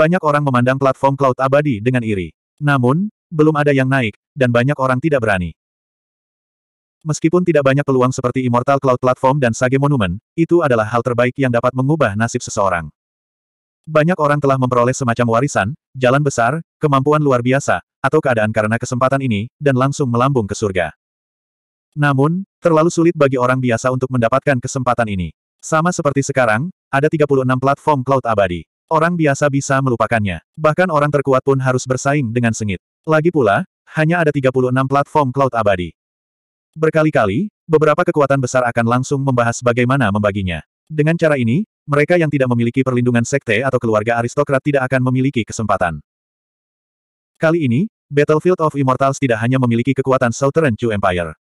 Banyak orang memandang platform Cloud Abadi dengan iri. Namun, belum ada yang naik, dan banyak orang tidak berani. Meskipun tidak banyak peluang seperti Immortal Cloud Platform dan Sage Monument, itu adalah hal terbaik yang dapat mengubah nasib seseorang. Banyak orang telah memperoleh semacam warisan, jalan besar, kemampuan luar biasa, atau keadaan karena kesempatan ini, dan langsung melambung ke surga. Namun, terlalu sulit bagi orang biasa untuk mendapatkan kesempatan ini. Sama seperti sekarang, ada 36 platform cloud abadi. Orang biasa bisa melupakannya. Bahkan orang terkuat pun harus bersaing dengan sengit. Lagi pula, hanya ada 36 platform cloud abadi. Berkali-kali, beberapa kekuatan besar akan langsung membahas bagaimana membaginya. Dengan cara ini, mereka yang tidak memiliki perlindungan sekte atau keluarga aristokrat tidak akan memiliki kesempatan. Kali ini, Battlefield of Immortals tidak hanya memiliki kekuatan Southern Chu Empire.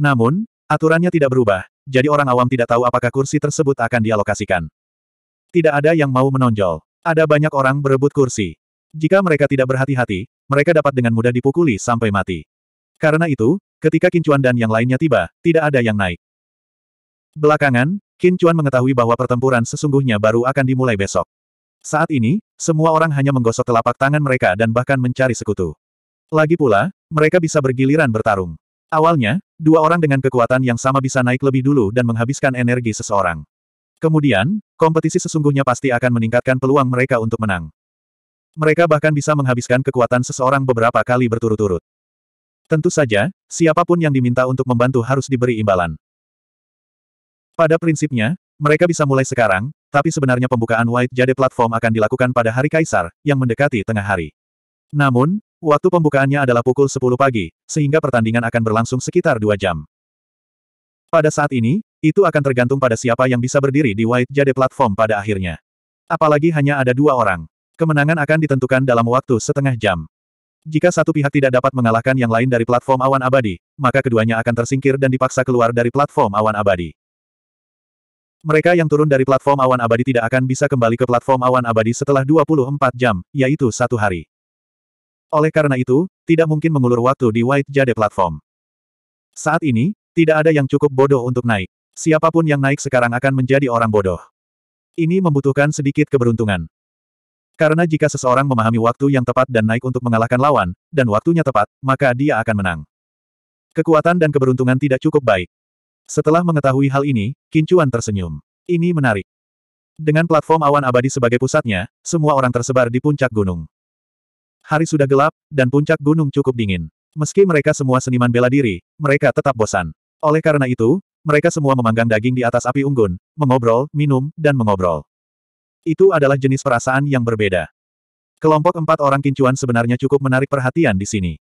Namun, aturannya tidak berubah, jadi orang awam tidak tahu apakah kursi tersebut akan dialokasikan. Tidak ada yang mau menonjol. Ada banyak orang berebut kursi. Jika mereka tidak berhati-hati, mereka dapat dengan mudah dipukuli sampai mati. Karena itu, ketika Kincuan dan yang lainnya tiba, tidak ada yang naik. Belakangan, Kincuan mengetahui bahwa pertempuran sesungguhnya baru akan dimulai besok. Saat ini, semua orang hanya menggosok telapak tangan mereka dan bahkan mencari sekutu. Lagi pula, mereka bisa bergiliran bertarung. Awalnya, dua orang dengan kekuatan yang sama bisa naik lebih dulu dan menghabiskan energi seseorang. Kemudian, kompetisi sesungguhnya pasti akan meningkatkan peluang mereka untuk menang. Mereka bahkan bisa menghabiskan kekuatan seseorang beberapa kali berturut-turut. Tentu saja, siapapun yang diminta untuk membantu harus diberi imbalan. Pada prinsipnya, mereka bisa mulai sekarang, tapi sebenarnya pembukaan White Jade Platform akan dilakukan pada hari Kaisar, yang mendekati tengah hari. Namun, waktu pembukaannya adalah pukul 10 pagi, sehingga pertandingan akan berlangsung sekitar dua jam. Pada saat ini, itu akan tergantung pada siapa yang bisa berdiri di White Jade Platform pada akhirnya. Apalagi hanya ada dua orang. Kemenangan akan ditentukan dalam waktu setengah jam. Jika satu pihak tidak dapat mengalahkan yang lain dari platform awan abadi, maka keduanya akan tersingkir dan dipaksa keluar dari platform awan abadi. Mereka yang turun dari platform awan abadi tidak akan bisa kembali ke platform awan abadi setelah 24 jam, yaitu satu hari. Oleh karena itu, tidak mungkin mengulur waktu di White Jade Platform. Saat ini, tidak ada yang cukup bodoh untuk naik. Siapapun yang naik sekarang akan menjadi orang bodoh. Ini membutuhkan sedikit keberuntungan. Karena jika seseorang memahami waktu yang tepat dan naik untuk mengalahkan lawan, dan waktunya tepat, maka dia akan menang. Kekuatan dan keberuntungan tidak cukup baik. Setelah mengetahui hal ini, Kincuan tersenyum. Ini menarik. Dengan platform awan abadi sebagai pusatnya, semua orang tersebar di puncak gunung. Hari sudah gelap, dan puncak gunung cukup dingin. Meski mereka semua seniman bela diri, mereka tetap bosan. Oleh karena itu, mereka semua memanggang daging di atas api unggun, mengobrol, minum, dan mengobrol. Itu adalah jenis perasaan yang berbeda. Kelompok empat orang kincuan sebenarnya cukup menarik perhatian di sini.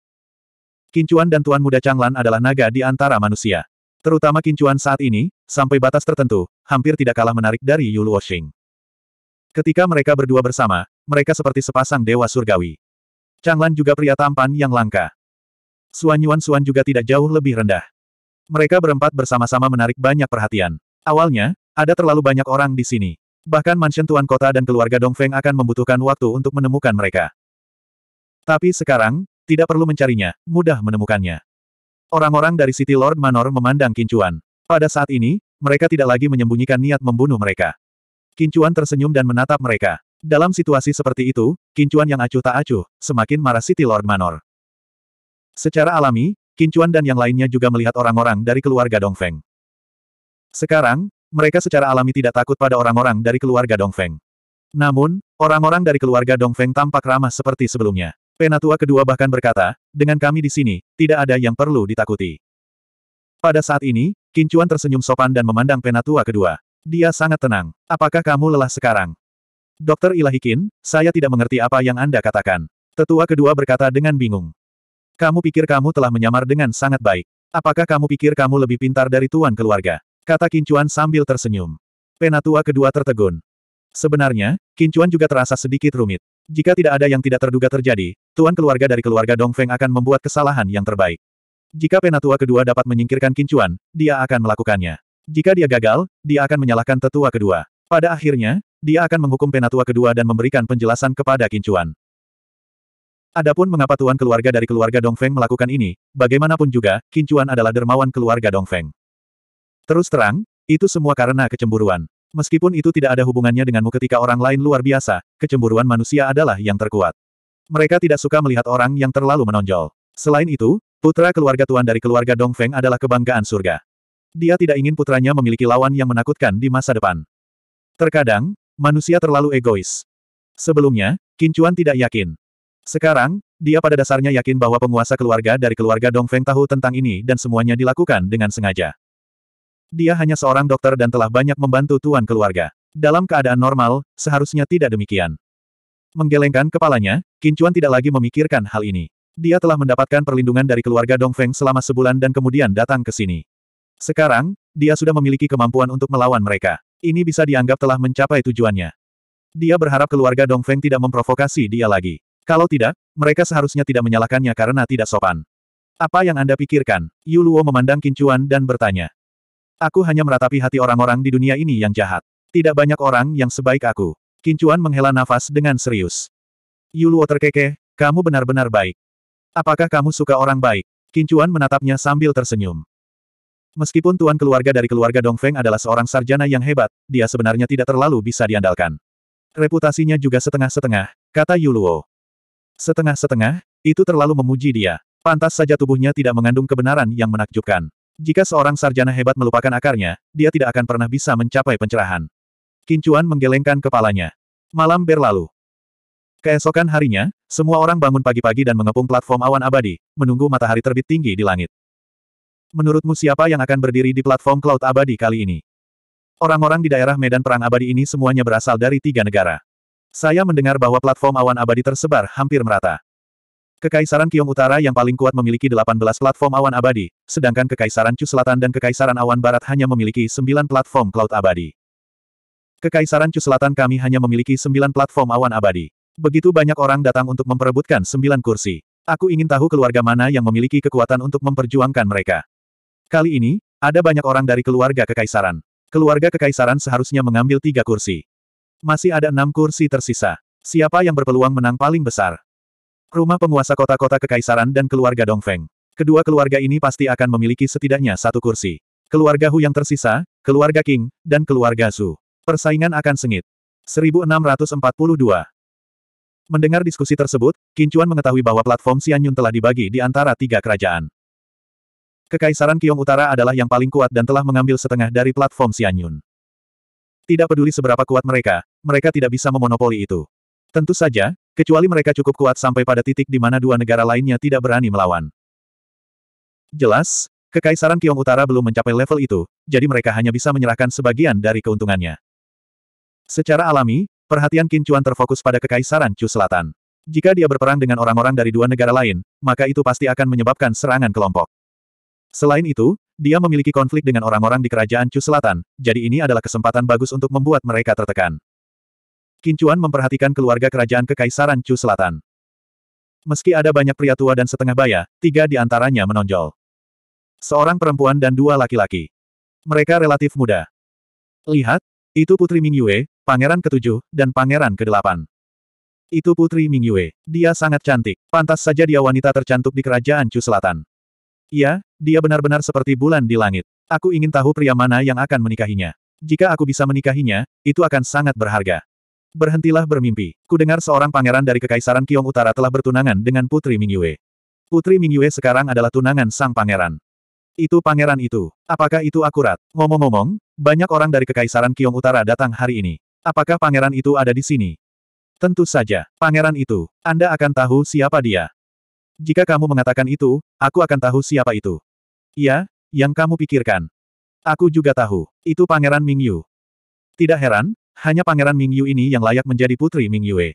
Kincuan dan Tuan Muda Changlan adalah naga di antara manusia. Terutama kincuan saat ini, sampai batas tertentu, hampir tidak kalah menarik dari Yu Luoxing. Ketika mereka berdua bersama, mereka seperti sepasang dewa surgawi. Changlan juga pria tampan yang langka. Suanyuan Suan juga tidak jauh lebih rendah. Mereka berempat bersama-sama menarik banyak perhatian. Awalnya, ada terlalu banyak orang di sini. Bahkan mansion tuan kota dan keluarga Dong Feng akan membutuhkan waktu untuk menemukan mereka. Tapi sekarang, tidak perlu mencarinya, mudah menemukannya. Orang-orang dari City Lord Manor memandang Kincuan. Pada saat ini, mereka tidak lagi menyembunyikan niat membunuh mereka. Kincuan tersenyum dan menatap mereka. Dalam situasi seperti itu, Kincuan yang acuh tak acuh, semakin marah City Lord Manor. Secara alami, Kincuan dan yang lainnya juga melihat orang-orang dari keluarga Dongfeng. Sekarang, mereka secara alami tidak takut pada orang-orang dari keluarga Dongfeng. Namun, orang-orang dari keluarga Dongfeng tampak ramah seperti sebelumnya. Penatua kedua bahkan berkata, dengan kami di sini, tidak ada yang perlu ditakuti. Pada saat ini, Kincuan tersenyum sopan dan memandang penatua kedua. Dia sangat tenang. Apakah kamu lelah sekarang? Dokter Ilahikin, saya tidak mengerti apa yang Anda katakan. Tetua kedua berkata dengan bingung. Kamu pikir kamu telah menyamar dengan sangat baik. Apakah kamu pikir kamu lebih pintar dari tuan keluarga? Kata Kincuan sambil tersenyum. Penatua kedua tertegun. Sebenarnya, Kincuan juga terasa sedikit rumit. Jika tidak ada yang tidak terduga terjadi, tuan keluarga dari keluarga Dongfeng akan membuat kesalahan yang terbaik. Jika penatua kedua dapat menyingkirkan Kincuan, dia akan melakukannya. Jika dia gagal, dia akan menyalahkan tetua kedua. Pada akhirnya, dia akan menghukum penatua kedua dan memberikan penjelasan kepada Kincuan. Adapun mengapa tuan keluarga dari keluarga Dongfeng melakukan ini, bagaimanapun juga, Kincuan adalah dermawan keluarga Dongfeng. Terus terang, itu semua karena kecemburuan. Meskipun itu tidak ada hubungannya denganmu ketika orang lain luar biasa, kecemburuan manusia adalah yang terkuat. Mereka tidak suka melihat orang yang terlalu menonjol. Selain itu, putra keluarga tuan dari keluarga Dongfeng adalah kebanggaan surga. Dia tidak ingin putranya memiliki lawan yang menakutkan di masa depan. Terkadang, manusia terlalu egois. Sebelumnya, Kincuan tidak yakin. Sekarang, dia pada dasarnya yakin bahwa penguasa keluarga dari keluarga Dong Feng tahu tentang ini dan semuanya dilakukan dengan sengaja. Dia hanya seorang dokter dan telah banyak membantu tuan keluarga. Dalam keadaan normal, seharusnya tidak demikian. Menggelengkan kepalanya, Kincuan tidak lagi memikirkan hal ini. Dia telah mendapatkan perlindungan dari keluarga Dong Feng selama sebulan dan kemudian datang ke sini. Sekarang, dia sudah memiliki kemampuan untuk melawan mereka. Ini bisa dianggap telah mencapai tujuannya. Dia berharap keluarga Dong Feng tidak memprovokasi dia lagi. Kalau tidak, mereka seharusnya tidak menyalahkannya karena tidak sopan. Apa yang Anda pikirkan? Yu Luo memandang Kincuan dan bertanya. Aku hanya meratapi hati orang-orang di dunia ini yang jahat. Tidak banyak orang yang sebaik aku. Kincuan menghela nafas dengan serius. Yu Luo terkekeh, kamu benar-benar baik. Apakah kamu suka orang baik? Kincuan menatapnya sambil tersenyum. Meskipun tuan keluarga dari keluarga Dong Feng adalah seorang sarjana yang hebat, dia sebenarnya tidak terlalu bisa diandalkan. Reputasinya juga setengah-setengah, kata Yu Luo. Setengah-setengah, itu terlalu memuji dia. Pantas saja tubuhnya tidak mengandung kebenaran yang menakjubkan. Jika seorang sarjana hebat melupakan akarnya, dia tidak akan pernah bisa mencapai pencerahan. Kincuan menggelengkan kepalanya. Malam berlalu. Keesokan harinya, semua orang bangun pagi-pagi dan mengepung platform awan abadi, menunggu matahari terbit tinggi di langit. Menurutmu siapa yang akan berdiri di platform cloud abadi kali ini? Orang-orang di daerah medan perang abadi ini semuanya berasal dari tiga negara. Saya mendengar bahwa platform awan abadi tersebar hampir merata. Kekaisaran Kiong Utara yang paling kuat memiliki 18 platform awan abadi, sedangkan Kekaisaran Chu Selatan dan Kekaisaran Awan Barat hanya memiliki 9 platform Cloud Abadi. Kekaisaran Chu Selatan kami hanya memiliki 9 platform awan abadi. Begitu banyak orang datang untuk memperebutkan 9 kursi. Aku ingin tahu keluarga mana yang memiliki kekuatan untuk memperjuangkan mereka. Kali ini, ada banyak orang dari keluarga Kekaisaran. Keluarga Kekaisaran seharusnya mengambil tiga kursi. Masih ada enam kursi tersisa. Siapa yang berpeluang menang paling besar? Rumah penguasa kota-kota kekaisaran dan keluarga Dongfeng. Kedua keluarga ini pasti akan memiliki setidaknya satu kursi. Keluarga Hu yang tersisa, keluarga King, dan keluarga Zhu. Persaingan akan sengit. 1642 Mendengar diskusi tersebut, Kincuan mengetahui bahwa platform Xianyun telah dibagi di antara tiga kerajaan. Kekaisaran Kiong Utara adalah yang paling kuat dan telah mengambil setengah dari platform Xianyun. Tidak peduli seberapa kuat mereka, mereka tidak bisa memonopoli itu. Tentu saja, kecuali mereka cukup kuat sampai pada titik di mana dua negara lainnya tidak berani melawan. Jelas, Kekaisaran Kiong Utara belum mencapai level itu, jadi mereka hanya bisa menyerahkan sebagian dari keuntungannya. Secara alami, perhatian Qin Chuan terfokus pada Kekaisaran Chu Selatan. Jika dia berperang dengan orang-orang dari dua negara lain, maka itu pasti akan menyebabkan serangan kelompok. Selain itu, dia memiliki konflik dengan orang-orang di kerajaan Chu Selatan, jadi ini adalah kesempatan bagus untuk membuat mereka tertekan. Kincuan memperhatikan keluarga kerajaan kekaisaran Chu Selatan. Meski ada banyak pria tua dan setengah baya, tiga di antaranya menonjol. Seorang perempuan dan dua laki-laki. Mereka relatif muda. Lihat, itu Putri Mingyue, Pangeran ketujuh, dan Pangeran kedelapan. Itu Putri Mingyue. Dia sangat cantik. Pantas saja dia wanita tercantik di kerajaan Chu Selatan. Iya, dia benar-benar seperti bulan di langit. Aku ingin tahu pria mana yang akan menikahinya. Jika aku bisa menikahinya, itu akan sangat berharga. Berhentilah bermimpi. Kudengar seorang pangeran dari Kekaisaran Kiong Utara telah bertunangan dengan Putri Mingyue. Putri Mingyue sekarang adalah tunangan sang pangeran. Itu pangeran itu. Apakah itu akurat? Ngomong-ngomong, banyak orang dari Kekaisaran Kiong Utara datang hari ini. Apakah pangeran itu ada di sini? Tentu saja, pangeran itu. Anda akan tahu siapa dia. Jika kamu mengatakan itu, aku akan tahu siapa itu. Iya, yang kamu pikirkan. Aku juga tahu. Itu Pangeran Mingyu. Tidak heran, hanya Pangeran Mingyu ini yang layak menjadi putri Mingyue.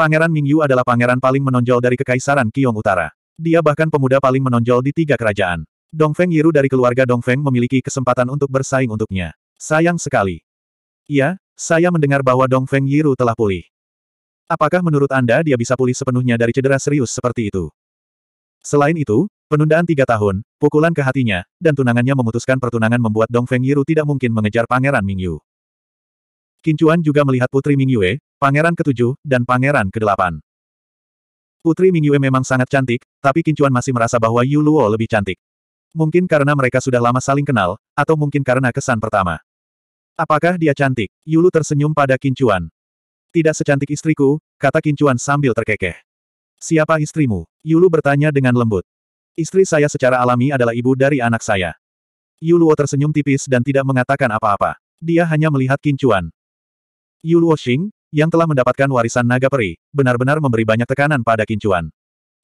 Pangeran Mingyu adalah pangeran paling menonjol dari Kekaisaran Kiong Utara. Dia bahkan pemuda paling menonjol di tiga kerajaan. Dongfeng Yiru dari keluarga Dongfeng memiliki kesempatan untuk bersaing untuknya. Sayang sekali. Iya, saya mendengar bahwa Dongfeng Yiru telah pulih. Apakah menurut Anda dia bisa pulih sepenuhnya dari cedera serius seperti itu? Selain itu, penundaan tiga tahun, pukulan ke hatinya, dan tunangannya memutuskan pertunangan membuat Dong Feng Yiru tidak mungkin mengejar Pangeran Mingyu. Kincuan juga melihat Putri Mingyue, Pangeran ketujuh, dan Pangeran kedelapan. Putri Mingyue memang sangat cantik, tapi Kincuan masih merasa bahwa Yu Luo lebih cantik. Mungkin karena mereka sudah lama saling kenal, atau mungkin karena kesan pertama. Apakah dia cantik? Yulu tersenyum pada Kincuan. Tidak secantik istriku, kata Kincuan sambil terkekeh. Siapa istrimu? Yulu bertanya dengan lembut. Istri saya secara alami adalah ibu dari anak saya. Yuluo tersenyum tipis dan tidak mengatakan apa-apa. Dia hanya melihat Kincuan. Yuluo Xing, yang telah mendapatkan warisan naga peri, benar-benar memberi banyak tekanan pada Kincuan.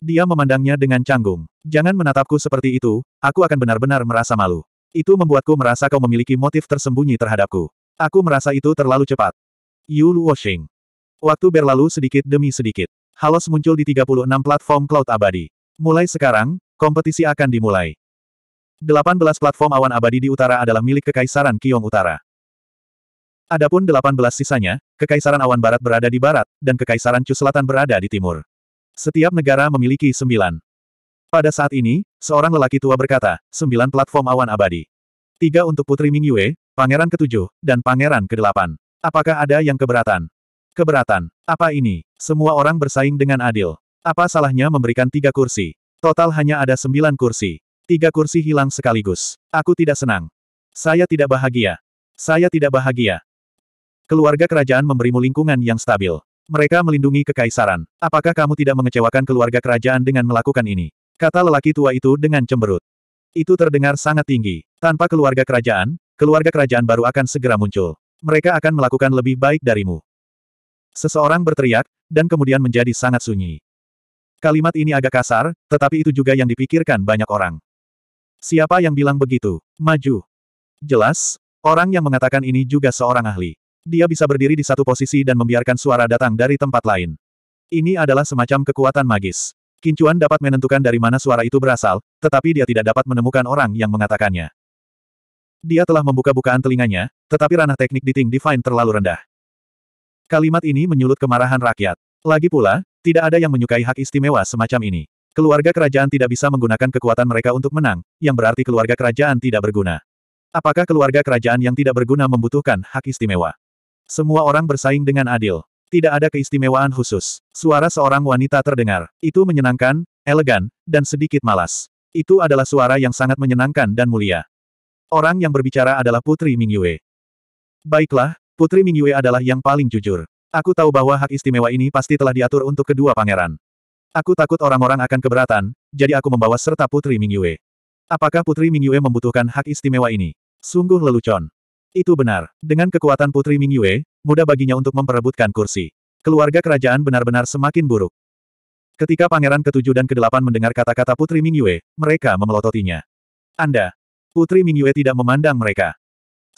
Dia memandangnya dengan canggung. Jangan menatapku seperti itu, aku akan benar-benar merasa malu. Itu membuatku merasa kau memiliki motif tersembunyi terhadapku. Aku merasa itu terlalu cepat. Yuluo Xing, Waktu berlalu sedikit demi sedikit. Halos muncul di 36 platform cloud abadi. Mulai sekarang, kompetisi akan dimulai. 18 platform awan abadi di utara adalah milik Kekaisaran Kiong Utara. Adapun 18 sisanya, Kekaisaran Awan Barat berada di barat, dan Kekaisaran Chu Selatan berada di timur. Setiap negara memiliki sembilan. Pada saat ini, seorang lelaki tua berkata, sembilan platform awan abadi. Tiga untuk Putri Mingyue, Pangeran ketujuh, dan Pangeran kedelapan. Apakah ada yang keberatan? Keberatan. Apa ini? Semua orang bersaing dengan adil. Apa salahnya memberikan tiga kursi? Total hanya ada sembilan kursi. Tiga kursi hilang sekaligus. Aku tidak senang. Saya tidak bahagia. Saya tidak bahagia. Keluarga kerajaan memberimu lingkungan yang stabil. Mereka melindungi kekaisaran. Apakah kamu tidak mengecewakan keluarga kerajaan dengan melakukan ini? Kata lelaki tua itu dengan cemberut. Itu terdengar sangat tinggi. Tanpa keluarga kerajaan, keluarga kerajaan baru akan segera muncul. Mereka akan melakukan lebih baik darimu. Seseorang berteriak, dan kemudian menjadi sangat sunyi. Kalimat ini agak kasar, tetapi itu juga yang dipikirkan banyak orang. Siapa yang bilang begitu? Maju. Jelas, orang yang mengatakan ini juga seorang ahli. Dia bisa berdiri di satu posisi dan membiarkan suara datang dari tempat lain. Ini adalah semacam kekuatan magis. Kincuan dapat menentukan dari mana suara itu berasal, tetapi dia tidak dapat menemukan orang yang mengatakannya. Dia telah membuka bukaan telinganya, tetapi ranah teknik di Ting Divine terlalu rendah. Kalimat ini menyulut kemarahan rakyat. Lagi pula, tidak ada yang menyukai hak istimewa semacam ini. Keluarga kerajaan tidak bisa menggunakan kekuatan mereka untuk menang, yang berarti keluarga kerajaan tidak berguna. Apakah keluarga kerajaan yang tidak berguna membutuhkan hak istimewa? Semua orang bersaing dengan adil. Tidak ada keistimewaan khusus. Suara seorang wanita terdengar. Itu menyenangkan, elegan, dan sedikit malas. Itu adalah suara yang sangat menyenangkan dan mulia. Orang yang berbicara adalah Putri Mingyue. Baiklah, Putri Mingyue adalah yang paling jujur. Aku tahu bahwa hak istimewa ini pasti telah diatur untuk kedua pangeran. Aku takut orang-orang akan keberatan, jadi aku membawa serta Putri Mingyue. Apakah Putri Mingyue membutuhkan hak istimewa ini? Sungguh lelucon. Itu benar. Dengan kekuatan Putri Mingyue, mudah baginya untuk memperebutkan kursi. Keluarga kerajaan benar-benar semakin buruk. Ketika Pangeran Ketujuh dan Kedelapan mendengar kata-kata Putri Mingyue, mereka memelototinya. Anda. Putri Mingyue tidak memandang mereka.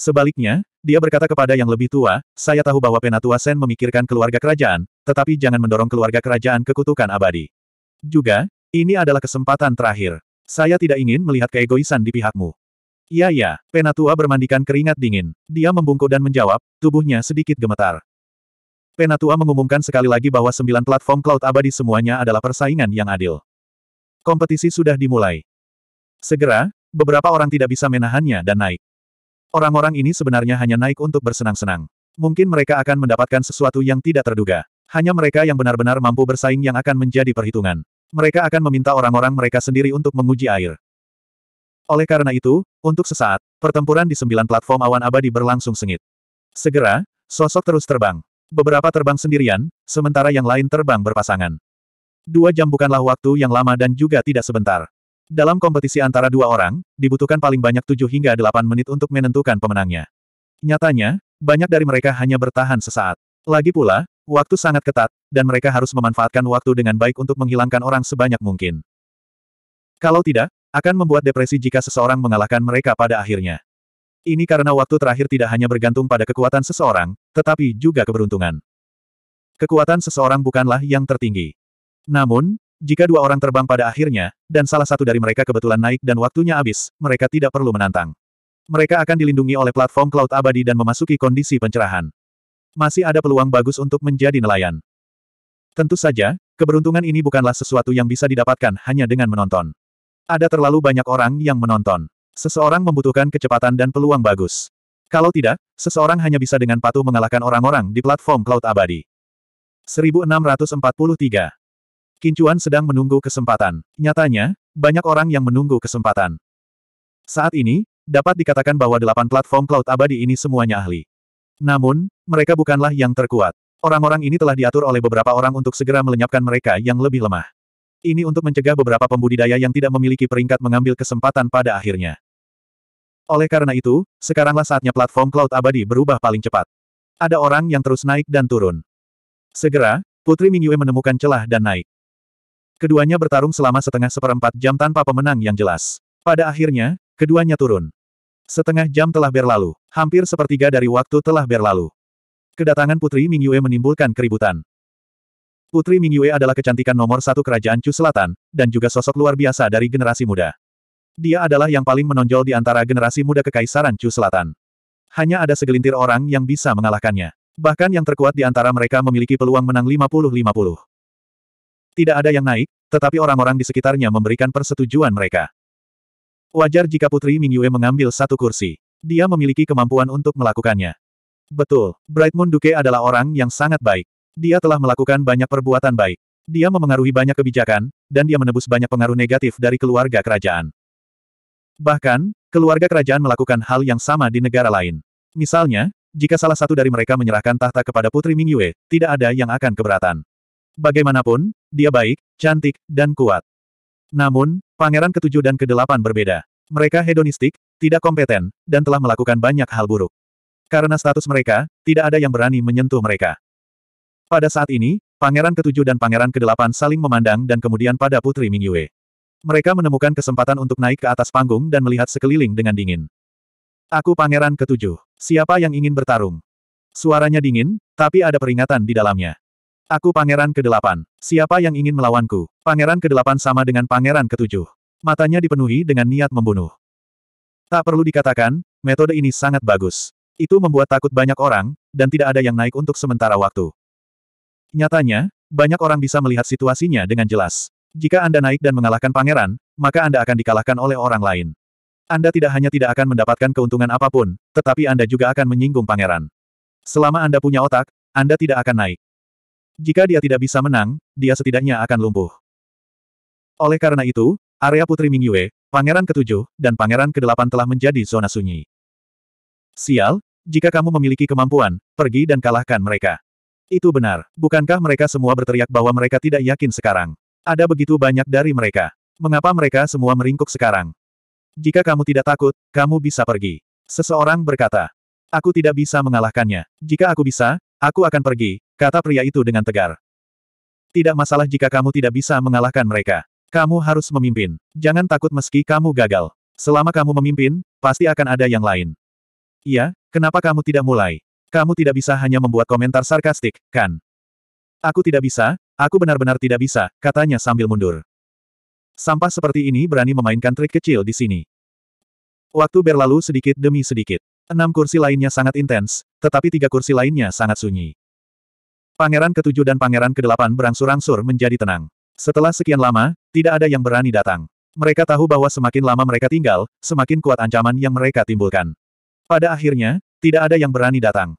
Sebaliknya, dia berkata kepada yang lebih tua, saya tahu bahwa Penatua Sen memikirkan keluarga kerajaan, tetapi jangan mendorong keluarga kerajaan ke kutukan abadi. Juga, ini adalah kesempatan terakhir. Saya tidak ingin melihat keegoisan di pihakmu. "Ya, ya, Penatua bermandikan keringat dingin. Dia membungkuk dan menjawab, tubuhnya sedikit gemetar. Penatua mengumumkan sekali lagi bahwa sembilan platform cloud abadi semuanya adalah persaingan yang adil. Kompetisi sudah dimulai. Segera, beberapa orang tidak bisa menahannya dan naik. Orang-orang ini sebenarnya hanya naik untuk bersenang-senang. Mungkin mereka akan mendapatkan sesuatu yang tidak terduga. Hanya mereka yang benar-benar mampu bersaing yang akan menjadi perhitungan. Mereka akan meminta orang-orang mereka sendiri untuk menguji air. Oleh karena itu, untuk sesaat, pertempuran di sembilan platform awan abadi berlangsung sengit. Segera, sosok terus terbang. Beberapa terbang sendirian, sementara yang lain terbang berpasangan. Dua jam bukanlah waktu yang lama dan juga tidak sebentar. Dalam kompetisi antara dua orang, dibutuhkan paling banyak tujuh hingga delapan menit untuk menentukan pemenangnya. Nyatanya, banyak dari mereka hanya bertahan sesaat. Lagi pula, waktu sangat ketat, dan mereka harus memanfaatkan waktu dengan baik untuk menghilangkan orang sebanyak mungkin. Kalau tidak, akan membuat depresi jika seseorang mengalahkan mereka pada akhirnya. Ini karena waktu terakhir tidak hanya bergantung pada kekuatan seseorang, tetapi juga keberuntungan. Kekuatan seseorang bukanlah yang tertinggi. Namun, jika dua orang terbang pada akhirnya, dan salah satu dari mereka kebetulan naik dan waktunya habis, mereka tidak perlu menantang. Mereka akan dilindungi oleh platform Cloud Abadi dan memasuki kondisi pencerahan. Masih ada peluang bagus untuk menjadi nelayan. Tentu saja, keberuntungan ini bukanlah sesuatu yang bisa didapatkan hanya dengan menonton. Ada terlalu banyak orang yang menonton. Seseorang membutuhkan kecepatan dan peluang bagus. Kalau tidak, seseorang hanya bisa dengan patuh mengalahkan orang-orang di platform Cloud Abadi. 1643 Kincuan sedang menunggu kesempatan. Nyatanya, banyak orang yang menunggu kesempatan. Saat ini, dapat dikatakan bahwa delapan platform cloud abadi ini semuanya ahli. Namun, mereka bukanlah yang terkuat. Orang-orang ini telah diatur oleh beberapa orang untuk segera melenyapkan mereka yang lebih lemah. Ini untuk mencegah beberapa pembudidaya yang tidak memiliki peringkat mengambil kesempatan pada akhirnya. Oleh karena itu, sekaranglah saatnya platform cloud abadi berubah paling cepat. Ada orang yang terus naik dan turun. Segera, Putri Mingyue menemukan celah dan naik. Keduanya bertarung selama setengah seperempat jam tanpa pemenang yang jelas. Pada akhirnya, keduanya turun. Setengah jam telah berlalu. Hampir sepertiga dari waktu telah berlalu. Kedatangan Putri Ming Yue menimbulkan keributan. Putri Ming Yue adalah kecantikan nomor satu kerajaan Chu Selatan, dan juga sosok luar biasa dari generasi muda. Dia adalah yang paling menonjol di antara generasi muda kekaisaran Chu Selatan. Hanya ada segelintir orang yang bisa mengalahkannya. Bahkan yang terkuat di antara mereka memiliki peluang menang 50-50. Tidak ada yang naik, tetapi orang-orang di sekitarnya memberikan persetujuan mereka. Wajar jika Putri Mingyue mengambil satu kursi. Dia memiliki kemampuan untuk melakukannya. Betul, Bright Duke adalah orang yang sangat baik. Dia telah melakukan banyak perbuatan baik. Dia memengaruhi banyak kebijakan, dan dia menebus banyak pengaruh negatif dari keluarga kerajaan. Bahkan, keluarga kerajaan melakukan hal yang sama di negara lain. Misalnya, jika salah satu dari mereka menyerahkan tahta kepada Putri Mingyue, tidak ada yang akan keberatan. Bagaimanapun, dia baik, cantik, dan kuat. Namun, pangeran ketujuh dan kedelapan berbeda. Mereka hedonistik, tidak kompeten, dan telah melakukan banyak hal buruk. Karena status mereka, tidak ada yang berani menyentuh mereka. Pada saat ini, Pangeran ketujuh dan Pangeran kedelapan saling memandang dan kemudian pada Putri Mingyue. Mereka menemukan kesempatan untuk naik ke atas panggung dan melihat sekeliling dengan dingin. Aku Pangeran ketujuh. Siapa yang ingin bertarung? Suaranya dingin, tapi ada peringatan di dalamnya. Aku pangeran ke-8. Siapa yang ingin melawanku? Pangeran ke-8 sama dengan pangeran ke-7. Matanya dipenuhi dengan niat membunuh. Tak perlu dikatakan, metode ini sangat bagus. Itu membuat takut banyak orang, dan tidak ada yang naik untuk sementara waktu. Nyatanya, banyak orang bisa melihat situasinya dengan jelas. Jika Anda naik dan mengalahkan pangeran, maka Anda akan dikalahkan oleh orang lain. Anda tidak hanya tidak akan mendapatkan keuntungan apapun, tetapi Anda juga akan menyinggung pangeran. Selama Anda punya otak, Anda tidak akan naik. Jika dia tidak bisa menang, dia setidaknya akan lumpuh. Oleh karena itu, area Putri Mingyue, Pangeran ketujuh, dan Pangeran kedelapan telah menjadi zona sunyi. Sial, jika kamu memiliki kemampuan, pergi dan kalahkan mereka. Itu benar, bukankah mereka semua berteriak bahwa mereka tidak yakin sekarang? Ada begitu banyak dari mereka. Mengapa mereka semua meringkuk sekarang? Jika kamu tidak takut, kamu bisa pergi. Seseorang berkata, Aku tidak bisa mengalahkannya. Jika aku bisa, aku akan pergi, Kata pria itu dengan tegar. Tidak masalah jika kamu tidak bisa mengalahkan mereka. Kamu harus memimpin. Jangan takut meski kamu gagal. Selama kamu memimpin, pasti akan ada yang lain. Iya, kenapa kamu tidak mulai? Kamu tidak bisa hanya membuat komentar sarkastik, kan? Aku tidak bisa, aku benar-benar tidak bisa, katanya sambil mundur. Sampah seperti ini berani memainkan trik kecil di sini. Waktu berlalu sedikit demi sedikit. Enam kursi lainnya sangat intens, tetapi tiga kursi lainnya sangat sunyi. Pangeran ketujuh dan pangeran kedelapan berangsur-angsur menjadi tenang. Setelah sekian lama, tidak ada yang berani datang. Mereka tahu bahwa semakin lama mereka tinggal, semakin kuat ancaman yang mereka timbulkan. Pada akhirnya, tidak ada yang berani datang.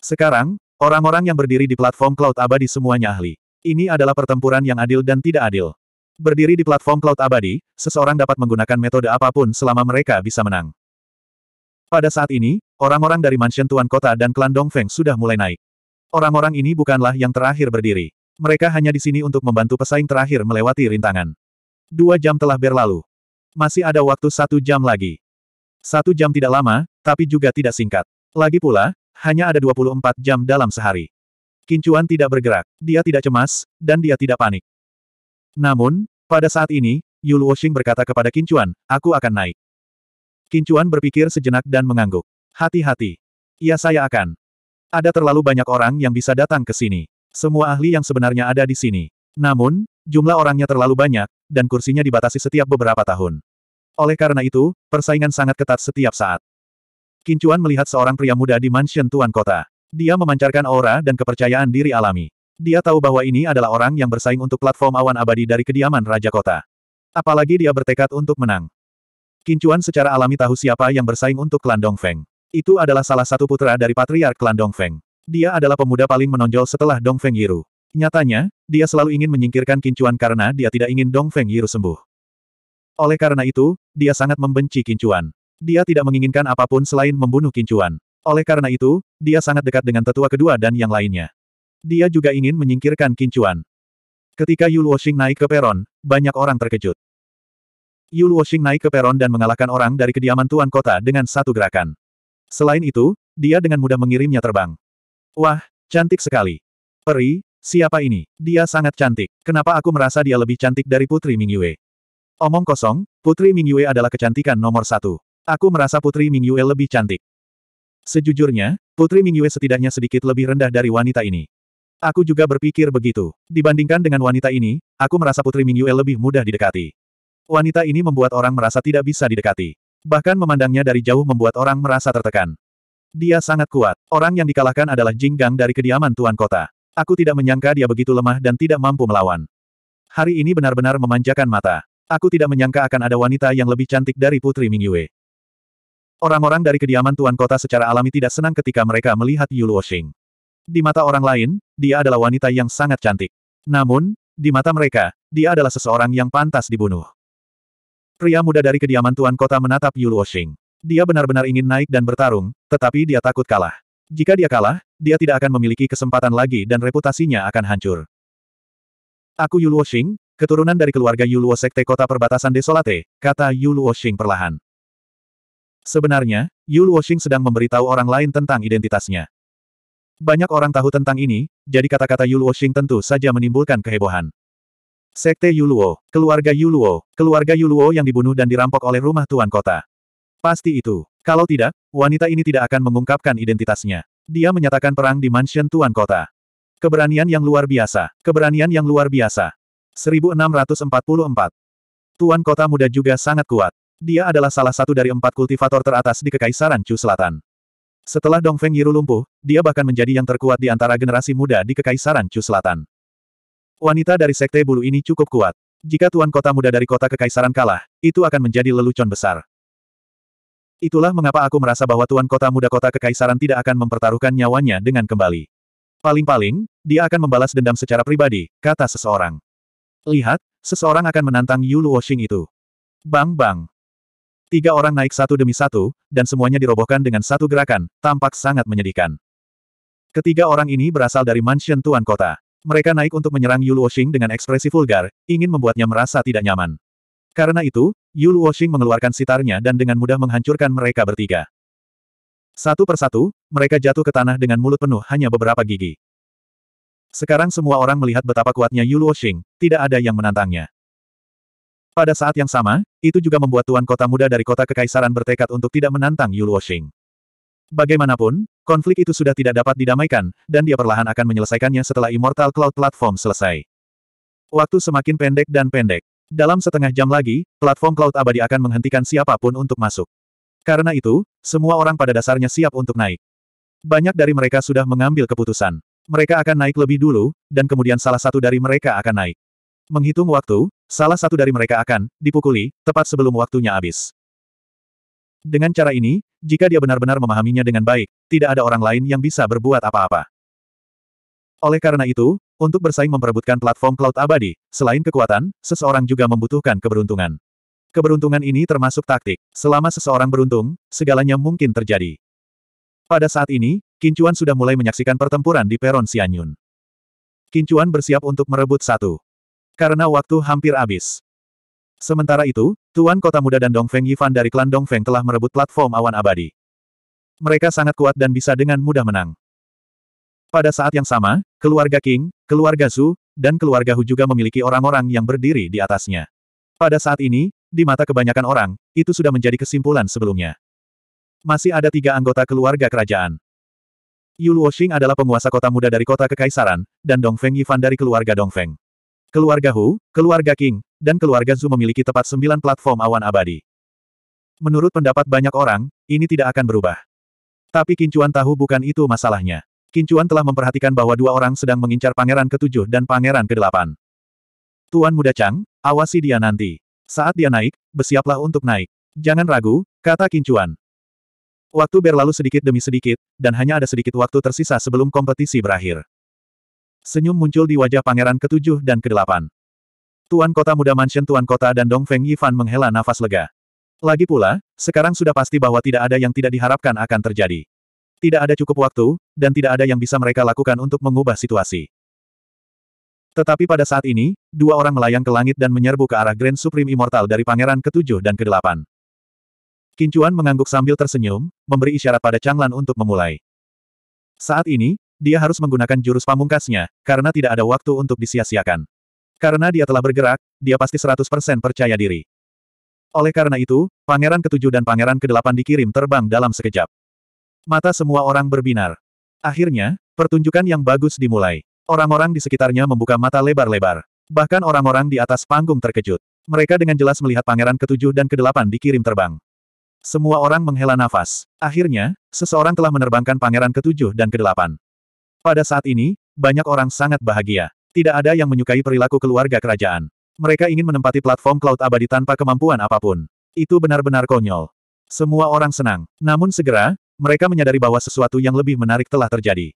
Sekarang, orang-orang yang berdiri di platform Cloud Abadi semuanya ahli. Ini adalah pertempuran yang adil dan tidak adil. Berdiri di platform Cloud Abadi, seseorang dapat menggunakan metode apapun selama mereka bisa menang. Pada saat ini, orang-orang dari Mansion Tuan Kota dan klan Dongfeng sudah mulai naik. Orang-orang ini bukanlah yang terakhir berdiri. Mereka hanya di sini untuk membantu pesaing terakhir melewati rintangan. Dua jam telah berlalu. Masih ada waktu satu jam lagi. Satu jam tidak lama, tapi juga tidak singkat. Lagi pula, hanya ada 24 jam dalam sehari. Kincuan tidak bergerak, dia tidak cemas, dan dia tidak panik. Namun, pada saat ini, Yulu Woshing berkata kepada Kincuan, aku akan naik. Kincuan berpikir sejenak dan mengangguk. Hati-hati. Ya saya akan. Ada terlalu banyak orang yang bisa datang ke sini. Semua ahli yang sebenarnya ada di sini. Namun, jumlah orangnya terlalu banyak, dan kursinya dibatasi setiap beberapa tahun. Oleh karena itu, persaingan sangat ketat setiap saat. Kincuan melihat seorang pria muda di mansion tuan kota. Dia memancarkan aura dan kepercayaan diri alami. Dia tahu bahwa ini adalah orang yang bersaing untuk platform awan abadi dari kediaman Raja Kota. Apalagi dia bertekad untuk menang. Kincuan secara alami tahu siapa yang bersaing untuk klan Dongfeng. Itu adalah salah satu putra dari Patriark Klan Dongfeng. Dia adalah pemuda paling menonjol setelah Dongfeng Yiru. Nyatanya, dia selalu ingin menyingkirkan kincuan karena dia tidak ingin Dongfeng Yiru sembuh. Oleh karena itu, dia sangat membenci kincuan. Dia tidak menginginkan apapun selain membunuh kincuan. Oleh karena itu, dia sangat dekat dengan tetua kedua dan yang lainnya. Dia juga ingin menyingkirkan kincuan. Ketika Yu Washing naik ke peron, banyak orang terkejut. Yu Washing naik ke peron dan mengalahkan orang dari kediaman tuan kota dengan satu gerakan. Selain itu, dia dengan mudah mengirimnya terbang. Wah, cantik sekali. Peri, siapa ini? Dia sangat cantik. Kenapa aku merasa dia lebih cantik dari Putri Mingyue? Omong kosong, Putri Mingyue adalah kecantikan nomor satu. Aku merasa Putri Mingyue lebih cantik. Sejujurnya, Putri Mingyue setidaknya sedikit lebih rendah dari wanita ini. Aku juga berpikir begitu. Dibandingkan dengan wanita ini, aku merasa Putri Mingyue lebih mudah didekati. Wanita ini membuat orang merasa tidak bisa didekati. Bahkan memandangnya dari jauh membuat orang merasa tertekan. Dia sangat kuat. Orang yang dikalahkan adalah Jinggang dari kediaman Tuan Kota. Aku tidak menyangka dia begitu lemah dan tidak mampu melawan. Hari ini benar-benar memanjakan mata. Aku tidak menyangka akan ada wanita yang lebih cantik dari Putri Mingyue. Orang-orang dari kediaman Tuan Kota secara alami tidak senang ketika mereka melihat Yu Luoxing. Di mata orang lain, dia adalah wanita yang sangat cantik. Namun, di mata mereka, dia adalah seseorang yang pantas dibunuh. Pria muda dari kediaman tuan kota menatap Yuluo Xing. Dia benar-benar ingin naik dan bertarung, tetapi dia takut kalah. Jika dia kalah, dia tidak akan memiliki kesempatan lagi dan reputasinya akan hancur. Aku Yuluo Xing, keturunan dari keluarga Yuluo Sekte Kota Perbatasan Desolate, kata Yuluo Xing perlahan. Sebenarnya, Yuluo Xing sedang memberitahu orang lain tentang identitasnya. Banyak orang tahu tentang ini, jadi kata-kata Yuluo Xing tentu saja menimbulkan kehebohan. Sekte Yuluo, keluarga Yuluo, keluarga Yuluo yang dibunuh dan dirampok oleh rumah tuan kota. Pasti itu. Kalau tidak, wanita ini tidak akan mengungkapkan identitasnya. Dia menyatakan perang di mansion tuan kota. Keberanian yang luar biasa, keberanian yang luar biasa. 1644. Tuan kota muda juga sangat kuat. Dia adalah salah satu dari empat kultivator teratas di Kekaisaran Chu Selatan. Setelah Dongfeng Yiru lumpuh, dia bahkan menjadi yang terkuat di antara generasi muda di Kekaisaran Chu Selatan. Wanita dari sekte bulu ini cukup kuat. Jika tuan kota muda dari kota kekaisaran kalah, itu akan menjadi lelucon besar. Itulah mengapa aku merasa bahwa tuan kota muda kota kekaisaran tidak akan mempertaruhkan nyawanya dengan kembali. Paling-paling, dia akan membalas dendam secara pribadi, kata seseorang. Lihat, seseorang akan menantang Yulu Washing itu. Bang-bang. Tiga orang naik satu demi satu, dan semuanya dirobohkan dengan satu gerakan, tampak sangat menyedihkan. Ketiga orang ini berasal dari mansion tuan kota. Mereka naik untuk menyerang Yulu Washing dengan ekspresi vulgar, ingin membuatnya merasa tidak nyaman. Karena itu, Yulu Washing mengeluarkan sitarnya dan dengan mudah menghancurkan mereka bertiga. Satu persatu, mereka jatuh ke tanah dengan mulut penuh hanya beberapa gigi. Sekarang semua orang melihat betapa kuatnya Yulu Washing, tidak ada yang menantangnya. Pada saat yang sama, itu juga membuat tuan kota muda dari kota kekaisaran bertekad untuk tidak menantang Yulu Washing. Bagaimanapun, Konflik itu sudah tidak dapat didamaikan, dan dia perlahan akan menyelesaikannya setelah Immortal Cloud Platform selesai. Waktu semakin pendek dan pendek. Dalam setengah jam lagi, platform Cloud Abadi akan menghentikan siapapun untuk masuk. Karena itu, semua orang pada dasarnya siap untuk naik. Banyak dari mereka sudah mengambil keputusan. Mereka akan naik lebih dulu, dan kemudian salah satu dari mereka akan naik. Menghitung waktu, salah satu dari mereka akan dipukuli, tepat sebelum waktunya habis. Dengan cara ini, jika dia benar-benar memahaminya dengan baik, tidak ada orang lain yang bisa berbuat apa-apa. Oleh karena itu, untuk bersaing memperebutkan platform cloud abadi, selain kekuatan, seseorang juga membutuhkan keberuntungan. Keberuntungan ini termasuk taktik. Selama seseorang beruntung, segalanya mungkin terjadi. Pada saat ini, Kincuan sudah mulai menyaksikan pertempuran di peron Sianyun. Kincuan bersiap untuk merebut satu. Karena waktu hampir habis. Sementara itu, Tuan Kota Muda dan Dongfeng Yifan dari klan Dongfeng telah merebut platform awan abadi. Mereka sangat kuat dan bisa dengan mudah menang. Pada saat yang sama, keluarga King, keluarga Su, dan keluarga Hu juga memiliki orang-orang yang berdiri di atasnya. Pada saat ini, di mata kebanyakan orang, itu sudah menjadi kesimpulan sebelumnya. Masih ada tiga anggota keluarga kerajaan. Yu Luoxing adalah penguasa kota muda dari kota kekaisaran, dan Dongfeng Yifan dari keluarga Dongfeng. Keluarga Hu, keluarga King, dan keluarga Zhu memiliki tepat sembilan platform awan abadi. Menurut pendapat banyak orang, ini tidak akan berubah. Tapi Kincuan tahu bukan itu masalahnya. Kincuan telah memperhatikan bahwa dua orang sedang mengincar pangeran ketujuh dan pangeran kedelapan. Tuan Muda Chang, awasi dia nanti. Saat dia naik, bersiaplah untuk naik. Jangan ragu, kata Kincuan. Waktu berlalu sedikit demi sedikit, dan hanya ada sedikit waktu tersisa sebelum kompetisi berakhir. Senyum muncul di wajah pangeran ketujuh dan kedelapan. Tuan Kota Muda Mansion Tuan Kota dan Dong Feng Yifan menghela nafas lega. Lagi pula, sekarang sudah pasti bahwa tidak ada yang tidak diharapkan akan terjadi. Tidak ada cukup waktu, dan tidak ada yang bisa mereka lakukan untuk mengubah situasi. Tetapi pada saat ini, dua orang melayang ke langit dan menyerbu ke arah Grand Supreme Immortal dari Pangeran ketujuh dan kedelapan. Kincuan mengangguk sambil tersenyum, memberi isyarat pada Changlan untuk memulai. Saat ini, dia harus menggunakan jurus pamungkasnya, karena tidak ada waktu untuk disia-siakan. Karena dia telah bergerak, dia pasti 100% percaya diri. Oleh karena itu, Pangeran Ketujuh dan Pangeran Kedelapan dikirim terbang dalam sekejap. Mata semua orang berbinar. Akhirnya, pertunjukan yang bagus dimulai. Orang-orang di sekitarnya membuka mata lebar-lebar. Bahkan orang-orang di atas panggung terkejut. Mereka dengan jelas melihat Pangeran Ketujuh dan Kedelapan dikirim terbang. Semua orang menghela nafas. Akhirnya, seseorang telah menerbangkan Pangeran Ketujuh dan Kedelapan. Pada saat ini, banyak orang sangat bahagia. Tidak ada yang menyukai perilaku keluarga kerajaan. Mereka ingin menempati platform Cloud Abadi tanpa kemampuan apapun. Itu benar-benar konyol. Semua orang senang. Namun segera, mereka menyadari bahwa sesuatu yang lebih menarik telah terjadi.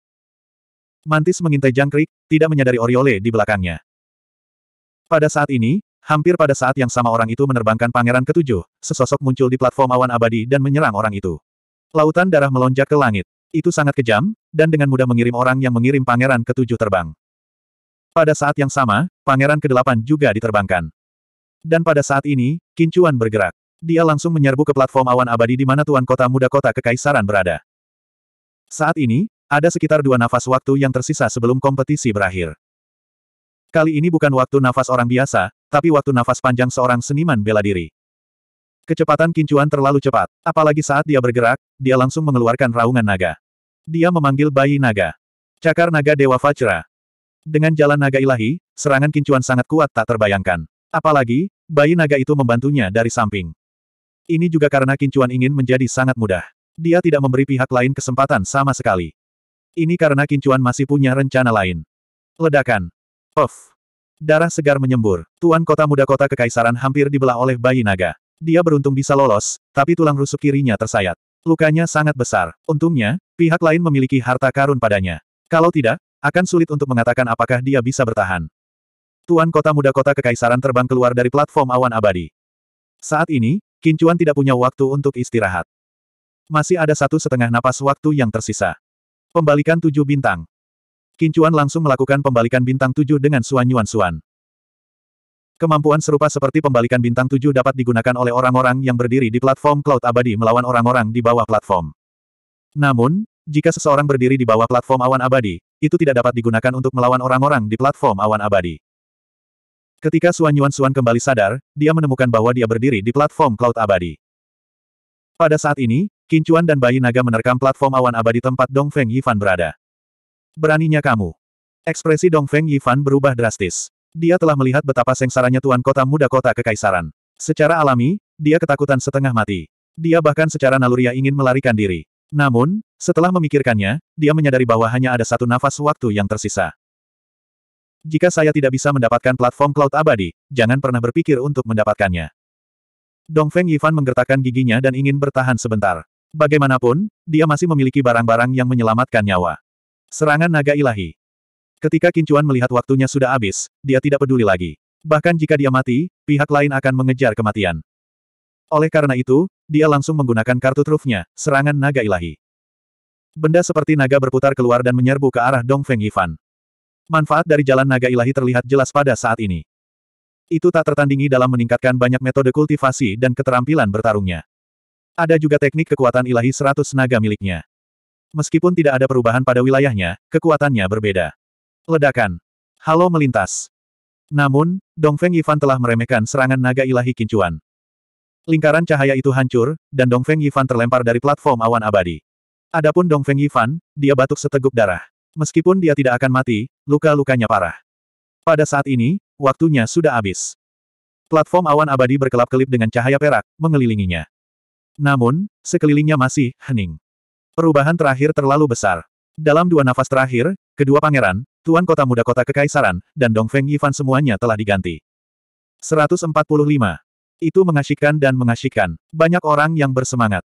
Mantis mengintai jangkrik, tidak menyadari Oriole di belakangnya. Pada saat ini, hampir pada saat yang sama orang itu menerbangkan pangeran ketujuh, sesosok muncul di platform awan abadi dan menyerang orang itu. Lautan darah melonjak ke langit. Itu sangat kejam, dan dengan mudah mengirim orang yang mengirim pangeran ke tujuh terbang. Pada saat yang sama, pangeran ke delapan juga diterbangkan. Dan pada saat ini, Kincuan bergerak. Dia langsung menyerbu ke platform awan abadi di mana tuan kota muda kota kekaisaran berada. Saat ini, ada sekitar dua nafas waktu yang tersisa sebelum kompetisi berakhir. Kali ini bukan waktu nafas orang biasa, tapi waktu nafas panjang seorang seniman bela diri. Kecepatan kincuan terlalu cepat, apalagi saat dia bergerak, dia langsung mengeluarkan raungan naga. Dia memanggil bayi naga. Cakar naga Dewa Fajra. Dengan jalan naga ilahi, serangan kincuan sangat kuat tak terbayangkan. Apalagi, bayi naga itu membantunya dari samping. Ini juga karena kincuan ingin menjadi sangat mudah. Dia tidak memberi pihak lain kesempatan sama sekali. Ini karena kincuan masih punya rencana lain. Ledakan. Of. Darah segar menyembur. Tuan kota muda kota kekaisaran hampir dibelah oleh bayi naga. Dia beruntung bisa lolos, tapi tulang rusuk kirinya tersayat. Lukanya sangat besar. Untungnya, pihak lain memiliki harta karun padanya. Kalau tidak, akan sulit untuk mengatakan apakah dia bisa bertahan. Tuan kota muda kota kekaisaran terbang keluar dari platform awan abadi. Saat ini, Kincuan tidak punya waktu untuk istirahat. Masih ada satu setengah napas waktu yang tersisa. Pembalikan tujuh bintang. Kincuan langsung melakukan pembalikan bintang tujuh dengan suan-nyuan-suan. Kemampuan serupa seperti pembalikan bintang tujuh dapat digunakan oleh orang-orang yang berdiri di platform Cloud Abadi melawan orang-orang di bawah platform. Namun, jika seseorang berdiri di bawah platform awan abadi, itu tidak dapat digunakan untuk melawan orang-orang di platform awan abadi. Ketika Suan Yuan Suan kembali sadar, dia menemukan bahwa dia berdiri di platform Cloud Abadi. Pada saat ini, Kincuan dan bayi naga menerkam platform awan abadi tempat Dong Feng Yifan berada. Beraninya kamu. Ekspresi Dong Feng Yifan berubah drastis. Dia telah melihat betapa sengsaranya tuan kota muda kota kekaisaran. Secara alami, dia ketakutan setengah mati. Dia bahkan secara naluriah ingin melarikan diri. Namun, setelah memikirkannya, dia menyadari bahwa hanya ada satu nafas waktu yang tersisa. Jika saya tidak bisa mendapatkan platform cloud abadi, jangan pernah berpikir untuk mendapatkannya. Dong Feng Yifan menggertakkan giginya dan ingin bertahan sebentar. Bagaimanapun, dia masih memiliki barang-barang yang menyelamatkan nyawa. Serangan naga ilahi. Ketika Kincuan melihat waktunya sudah habis, dia tidak peduli lagi. Bahkan jika dia mati, pihak lain akan mengejar kematian. Oleh karena itu, dia langsung menggunakan kartu trufnya, serangan naga ilahi. Benda seperti naga berputar keluar dan menyerbu ke arah Dong Feng Yifan. Manfaat dari jalan naga ilahi terlihat jelas pada saat ini. Itu tak tertandingi dalam meningkatkan banyak metode kultivasi dan keterampilan bertarungnya. Ada juga teknik kekuatan ilahi seratus naga miliknya. Meskipun tidak ada perubahan pada wilayahnya, kekuatannya berbeda. Ledakan. Halo melintas. Namun, Dong Feng Yifan telah meremehkan serangan naga ilahi kincuan. Lingkaran cahaya itu hancur, dan Dong Feng Yifan terlempar dari platform awan abadi. Adapun Dong Feng Yifan, dia batuk seteguk darah. Meskipun dia tidak akan mati, luka-lukanya parah. Pada saat ini, waktunya sudah habis. Platform awan abadi berkelap-kelip dengan cahaya perak, mengelilinginya. Namun, sekelilingnya masih hening. Perubahan terakhir terlalu besar. Dalam dua nafas terakhir, kedua pangeran, Tuan Kota Muda Kota Kekaisaran, dan Dong Feng Yifan semuanya telah diganti. 145. Itu mengasyikkan dan mengasyikkan. Banyak orang yang bersemangat.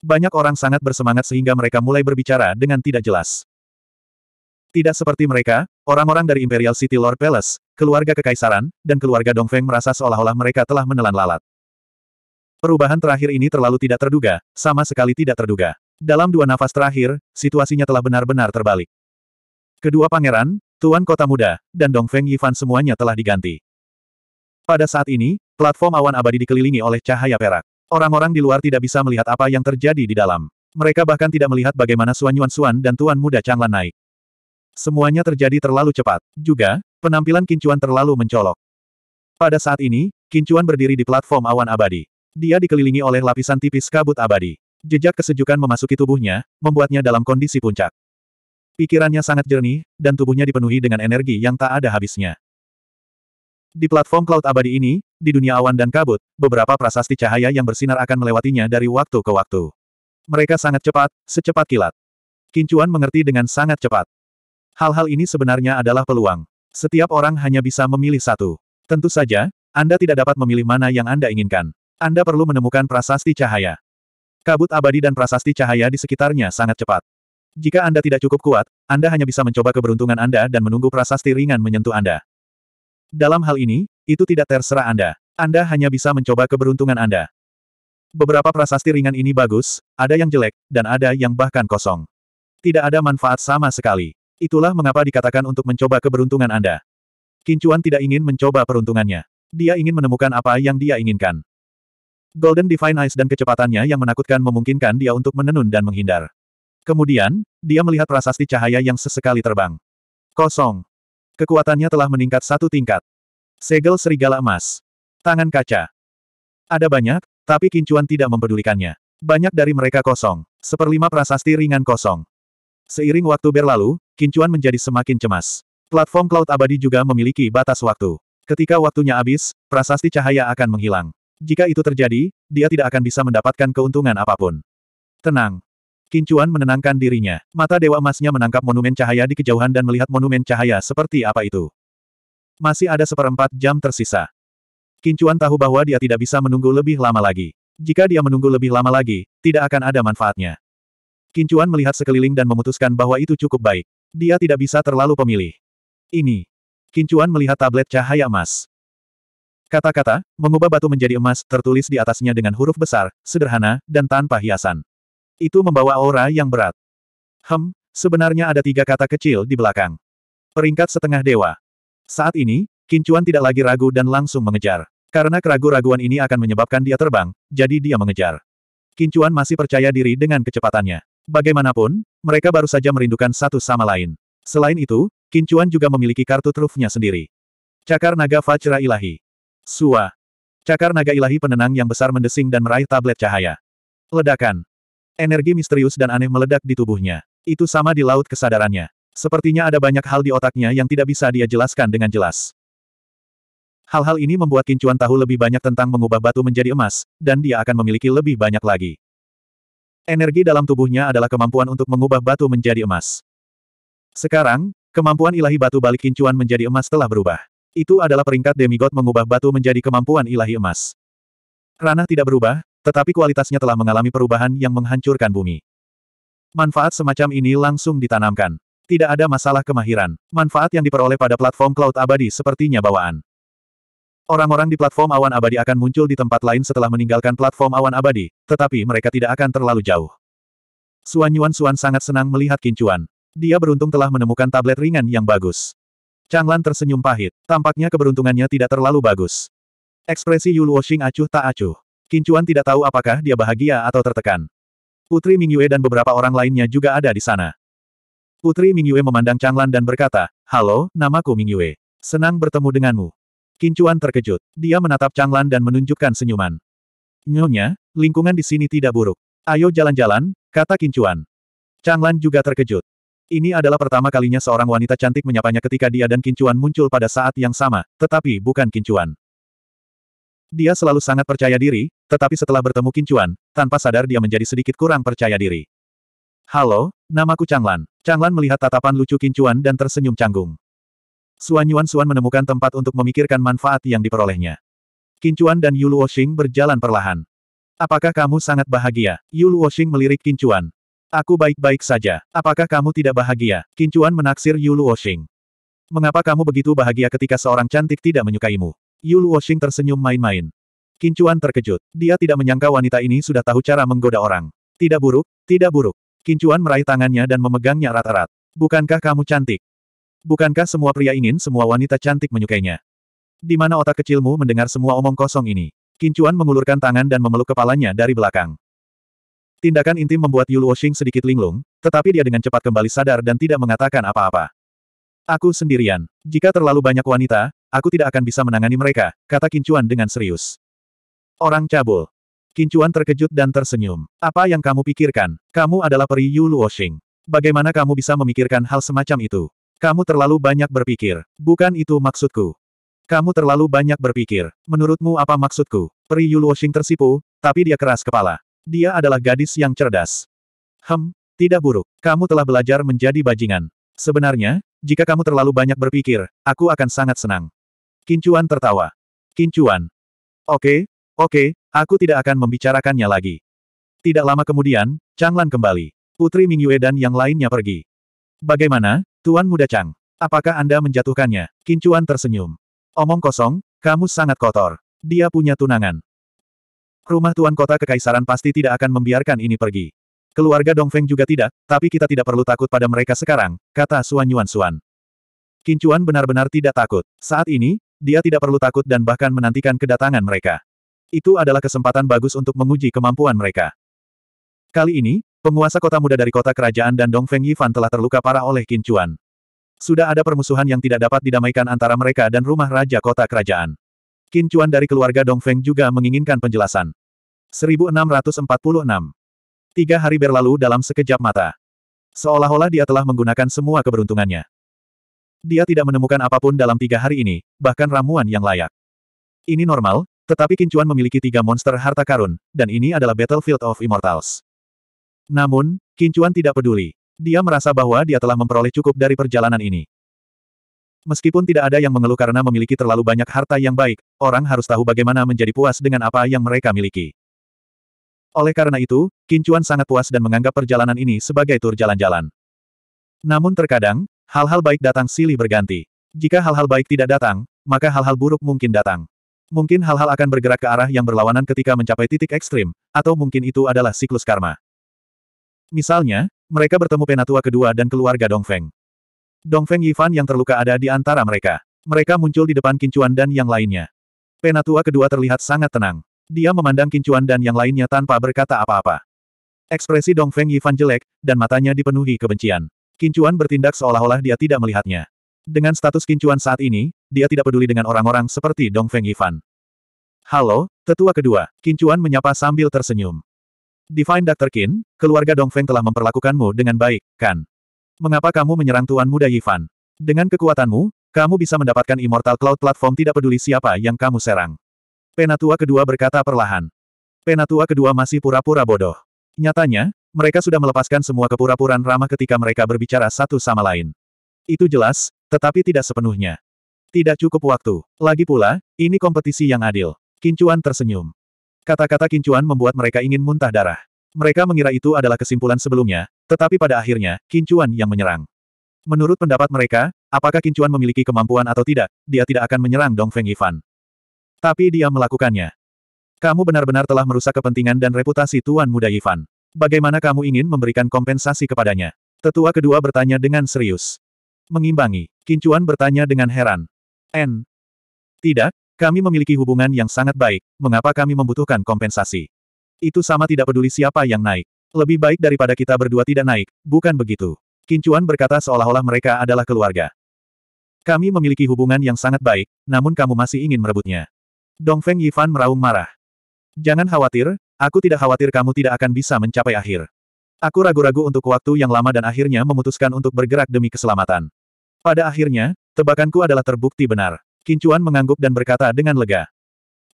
Banyak orang sangat bersemangat sehingga mereka mulai berbicara dengan tidak jelas. Tidak seperti mereka, orang-orang dari Imperial City Lord Palace, keluarga Kekaisaran, dan keluarga Dong Feng merasa seolah-olah mereka telah menelan lalat. Perubahan terakhir ini terlalu tidak terduga, sama sekali tidak terduga. Dalam dua nafas terakhir, situasinya telah benar-benar terbalik. Kedua pangeran, Tuan Kota Muda, dan Dong Feng Yifan semuanya telah diganti. Pada saat ini, platform awan abadi dikelilingi oleh cahaya perak. Orang-orang di luar tidak bisa melihat apa yang terjadi di dalam. Mereka bahkan tidak melihat bagaimana Suan Yuan Suan dan Tuan Muda Changlan naik. Semuanya terjadi terlalu cepat. Juga, penampilan Kincuan terlalu mencolok. Pada saat ini, Kincuan berdiri di platform awan abadi. Dia dikelilingi oleh lapisan tipis kabut abadi. Jejak kesejukan memasuki tubuhnya, membuatnya dalam kondisi puncak. Pikirannya sangat jernih, dan tubuhnya dipenuhi dengan energi yang tak ada habisnya. Di platform Cloud Abadi ini, di dunia awan dan kabut, beberapa prasasti cahaya yang bersinar akan melewatinya dari waktu ke waktu. Mereka sangat cepat, secepat kilat. Kincuan mengerti dengan sangat cepat. Hal-hal ini sebenarnya adalah peluang. Setiap orang hanya bisa memilih satu. Tentu saja, Anda tidak dapat memilih mana yang Anda inginkan. Anda perlu menemukan prasasti cahaya. Kabut abadi dan prasasti cahaya di sekitarnya sangat cepat. Jika Anda tidak cukup kuat, Anda hanya bisa mencoba keberuntungan Anda dan menunggu prasasti ringan menyentuh Anda. Dalam hal ini, itu tidak terserah Anda. Anda hanya bisa mencoba keberuntungan Anda. Beberapa prasasti ringan ini bagus, ada yang jelek, dan ada yang bahkan kosong. Tidak ada manfaat sama sekali. Itulah mengapa dikatakan untuk mencoba keberuntungan Anda. Kincuan tidak ingin mencoba peruntungannya. Dia ingin menemukan apa yang dia inginkan. Golden Divine Eyes dan kecepatannya yang menakutkan memungkinkan dia untuk menenun dan menghindar. Kemudian, dia melihat prasasti cahaya yang sesekali terbang. Kosong. Kekuatannya telah meningkat satu tingkat. Segel serigala emas. Tangan kaca. Ada banyak, tapi Kincuan tidak mempedulikannya. Banyak dari mereka kosong. Seperlima prasasti ringan kosong. Seiring waktu berlalu, Kincuan menjadi semakin cemas. Platform Cloud Abadi juga memiliki batas waktu. Ketika waktunya habis, prasasti cahaya akan menghilang. Jika itu terjadi, dia tidak akan bisa mendapatkan keuntungan apapun. Tenang. Kincuan menenangkan dirinya. Mata Dewa Emasnya menangkap monumen cahaya di kejauhan dan melihat monumen cahaya seperti apa itu. Masih ada seperempat jam tersisa. Kincuan tahu bahwa dia tidak bisa menunggu lebih lama lagi. Jika dia menunggu lebih lama lagi, tidak akan ada manfaatnya. Kincuan melihat sekeliling dan memutuskan bahwa itu cukup baik. Dia tidak bisa terlalu pemilih. Ini. Kincuan melihat tablet cahaya emas. Kata-kata, mengubah batu menjadi emas, tertulis di atasnya dengan huruf besar, sederhana, dan tanpa hiasan. Itu membawa aura yang berat. Hem, sebenarnya ada tiga kata kecil di belakang. Peringkat setengah dewa. Saat ini, Kincuan tidak lagi ragu dan langsung mengejar. Karena keraguan raguan ini akan menyebabkan dia terbang, jadi dia mengejar. Kincuan masih percaya diri dengan kecepatannya. Bagaimanapun, mereka baru saja merindukan satu sama lain. Selain itu, Kincuan juga memiliki kartu trufnya sendiri. Cakar naga Fajra Ilahi. Sua. Cakar naga ilahi penenang yang besar mendesing dan meraih tablet cahaya. Ledakan. Energi misterius dan aneh meledak di tubuhnya. Itu sama di laut kesadarannya. Sepertinya ada banyak hal di otaknya yang tidak bisa dia jelaskan dengan jelas. Hal-hal ini membuat Kincuan tahu lebih banyak tentang mengubah batu menjadi emas, dan dia akan memiliki lebih banyak lagi. Energi dalam tubuhnya adalah kemampuan untuk mengubah batu menjadi emas. Sekarang, kemampuan ilahi batu balik Kincuan menjadi emas telah berubah. Itu adalah peringkat demigod mengubah batu menjadi kemampuan ilahi emas. Ranah tidak berubah, tetapi kualitasnya telah mengalami perubahan yang menghancurkan bumi. Manfaat semacam ini langsung ditanamkan. Tidak ada masalah kemahiran. Manfaat yang diperoleh pada platform Cloud Abadi sepertinya bawaan. Orang-orang di platform awan abadi akan muncul di tempat lain setelah meninggalkan platform awan abadi, tetapi mereka tidak akan terlalu jauh. Suanyuan Yuan Suan sangat senang melihat Kincuan. Dia beruntung telah menemukan tablet ringan yang bagus. Chang Lan tersenyum pahit. Tampaknya keberuntungannya tidak terlalu bagus. Ekspresi Yu Xing acuh tak acuh. Kincuan tidak tahu apakah dia bahagia atau tertekan. Putri Mingyue dan beberapa orang lainnya juga ada di sana. Putri Mingyue memandang Chang Lan dan berkata, Halo, namaku Mingyue. Senang bertemu denganmu. Kincuan terkejut. Dia menatap Chang Lan dan menunjukkan senyuman. Nyonya, lingkungan di sini tidak buruk. Ayo jalan-jalan, kata Kincuan. Chang Lan juga terkejut. Ini adalah pertama kalinya seorang wanita cantik menyapanya ketika dia dan Kincuan muncul pada saat yang sama, tetapi bukan Kincuan. Dia selalu sangat percaya diri, tetapi setelah bertemu Kincuan, tanpa sadar dia menjadi sedikit kurang percaya diri. Halo, namaku Changlan. Changlan melihat tatapan lucu Kincuan dan tersenyum canggung. Suan Yuan Suan menemukan tempat untuk memikirkan manfaat yang diperolehnya. Kincuan dan Yulu Woshing berjalan perlahan. Apakah kamu sangat bahagia? Yulu Woshing melirik Kincuan. Aku baik-baik saja. Apakah kamu tidak bahagia? Kincuan menaksir Yulu Washing. Mengapa kamu begitu bahagia ketika seorang cantik tidak menyukaimu? Yulu Washing tersenyum main-main. Kincuan terkejut. Dia tidak menyangka wanita ini sudah tahu cara menggoda orang. Tidak buruk, tidak buruk. Kincuan meraih tangannya dan memegangnya erat-erat. Bukankah kamu cantik? Bukankah semua pria ingin semua wanita cantik menyukainya? Di mana otak kecilmu mendengar semua omong kosong ini? Kincuan mengulurkan tangan dan memeluk kepalanya dari belakang. Tindakan intim membuat Yulu Woshing sedikit linglung, tetapi dia dengan cepat kembali sadar dan tidak mengatakan apa-apa. Aku sendirian. Jika terlalu banyak wanita, aku tidak akan bisa menangani mereka, kata Kincuan dengan serius. Orang cabul. Kincuan terkejut dan tersenyum. Apa yang kamu pikirkan? Kamu adalah peri Yulu Woshing. Bagaimana kamu bisa memikirkan hal semacam itu? Kamu terlalu banyak berpikir. Bukan itu maksudku. Kamu terlalu banyak berpikir. Menurutmu apa maksudku? Peri Yulu Washing tersipu, tapi dia keras kepala. Dia adalah gadis yang cerdas. Hem, tidak buruk. Kamu telah belajar menjadi bajingan. Sebenarnya, jika kamu terlalu banyak berpikir, aku akan sangat senang. Kincuan tertawa. Kincuan. Oke, oke, aku tidak akan membicarakannya lagi. Tidak lama kemudian, Changlan kembali. Putri Mingyue dan yang lainnya pergi. Bagaimana, Tuan Muda Chang? Apakah Anda menjatuhkannya? Kincuan tersenyum. Omong kosong, kamu sangat kotor. Dia punya tunangan. Rumah tuan kota kekaisaran pasti tidak akan membiarkan ini pergi. Keluarga Dong Feng juga tidak, tapi kita tidak perlu takut pada mereka sekarang, kata Suan Yuan Suan. Kincuan benar-benar tidak takut. Saat ini, dia tidak perlu takut dan bahkan menantikan kedatangan mereka. Itu adalah kesempatan bagus untuk menguji kemampuan mereka. Kali ini, penguasa kota muda dari kota kerajaan dan Dong Feng Yifan telah terluka parah oleh Kincuan. Sudah ada permusuhan yang tidak dapat didamaikan antara mereka dan rumah raja kota kerajaan. Qin Chuan dari keluarga Dong Feng juga menginginkan penjelasan. 1646. Tiga hari berlalu dalam sekejap mata. Seolah-olah dia telah menggunakan semua keberuntungannya. Dia tidak menemukan apapun dalam tiga hari ini, bahkan ramuan yang layak. Ini normal, tetapi Qin Chuan memiliki tiga monster harta karun, dan ini adalah Battlefield of Immortals. Namun, Qin Chuan tidak peduli. Dia merasa bahwa dia telah memperoleh cukup dari perjalanan ini. Meskipun tidak ada yang mengeluh karena memiliki terlalu banyak harta yang baik, orang harus tahu bagaimana menjadi puas dengan apa yang mereka miliki. Oleh karena itu, Kincuan sangat puas dan menganggap perjalanan ini sebagai tur jalan-jalan. Namun terkadang, hal-hal baik datang silih berganti. Jika hal-hal baik tidak datang, maka hal-hal buruk mungkin datang. Mungkin hal-hal akan bergerak ke arah yang berlawanan ketika mencapai titik ekstrim, atau mungkin itu adalah siklus karma. Misalnya, mereka bertemu penatua kedua dan keluarga Dongfeng. Dong Feng Yifan yang terluka ada di antara mereka. Mereka muncul di depan Kincuan dan yang lainnya. Penatua kedua terlihat sangat tenang. Dia memandang Kincuan dan yang lainnya tanpa berkata apa-apa. Ekspresi Dong Feng Yifan jelek, dan matanya dipenuhi kebencian. Kincuan bertindak seolah-olah dia tidak melihatnya. Dengan status Kincuan saat ini, dia tidak peduli dengan orang-orang seperti Dong Feng Yifan. Halo, tetua kedua, Kincuan menyapa sambil tersenyum. Divine Dr. Kin, keluarga Dong Feng telah memperlakukanmu dengan baik, kan? Mengapa kamu menyerang Tuan Muda Yifan? Dengan kekuatanmu, kamu bisa mendapatkan Immortal Cloud Platform tidak peduli siapa yang kamu serang. Penatua kedua berkata perlahan. Penatua kedua masih pura-pura bodoh. Nyatanya, mereka sudah melepaskan semua kepura puraan ramah ketika mereka berbicara satu sama lain. Itu jelas, tetapi tidak sepenuhnya. Tidak cukup waktu. Lagi pula, ini kompetisi yang adil. Kincuan tersenyum. Kata-kata Kincuan membuat mereka ingin muntah darah. Mereka mengira itu adalah kesimpulan sebelumnya, tetapi pada akhirnya, Kincuan yang menyerang. Menurut pendapat mereka, apakah Kincuan memiliki kemampuan atau tidak, dia tidak akan menyerang Dong Feng Yifan. Tapi dia melakukannya. Kamu benar-benar telah merusak kepentingan dan reputasi Tuan Muda Yifan. Bagaimana kamu ingin memberikan kompensasi kepadanya? Tetua kedua bertanya dengan serius. Mengimbangi, Kincuan bertanya dengan heran. N. Tidak, kami memiliki hubungan yang sangat baik, mengapa kami membutuhkan kompensasi? Itu sama tidak peduli siapa yang naik. Lebih baik daripada kita berdua tidak naik, bukan begitu? Kincuan berkata seolah-olah mereka adalah keluarga. Kami memiliki hubungan yang sangat baik, namun kamu masih ingin merebutnya. Dong Feng Yifan meraung marah. Jangan khawatir, aku tidak khawatir kamu tidak akan bisa mencapai akhir. Aku ragu-ragu untuk waktu yang lama dan akhirnya memutuskan untuk bergerak demi keselamatan. Pada akhirnya, tebakanku adalah terbukti benar. Kincuan mengangguk dan berkata dengan lega.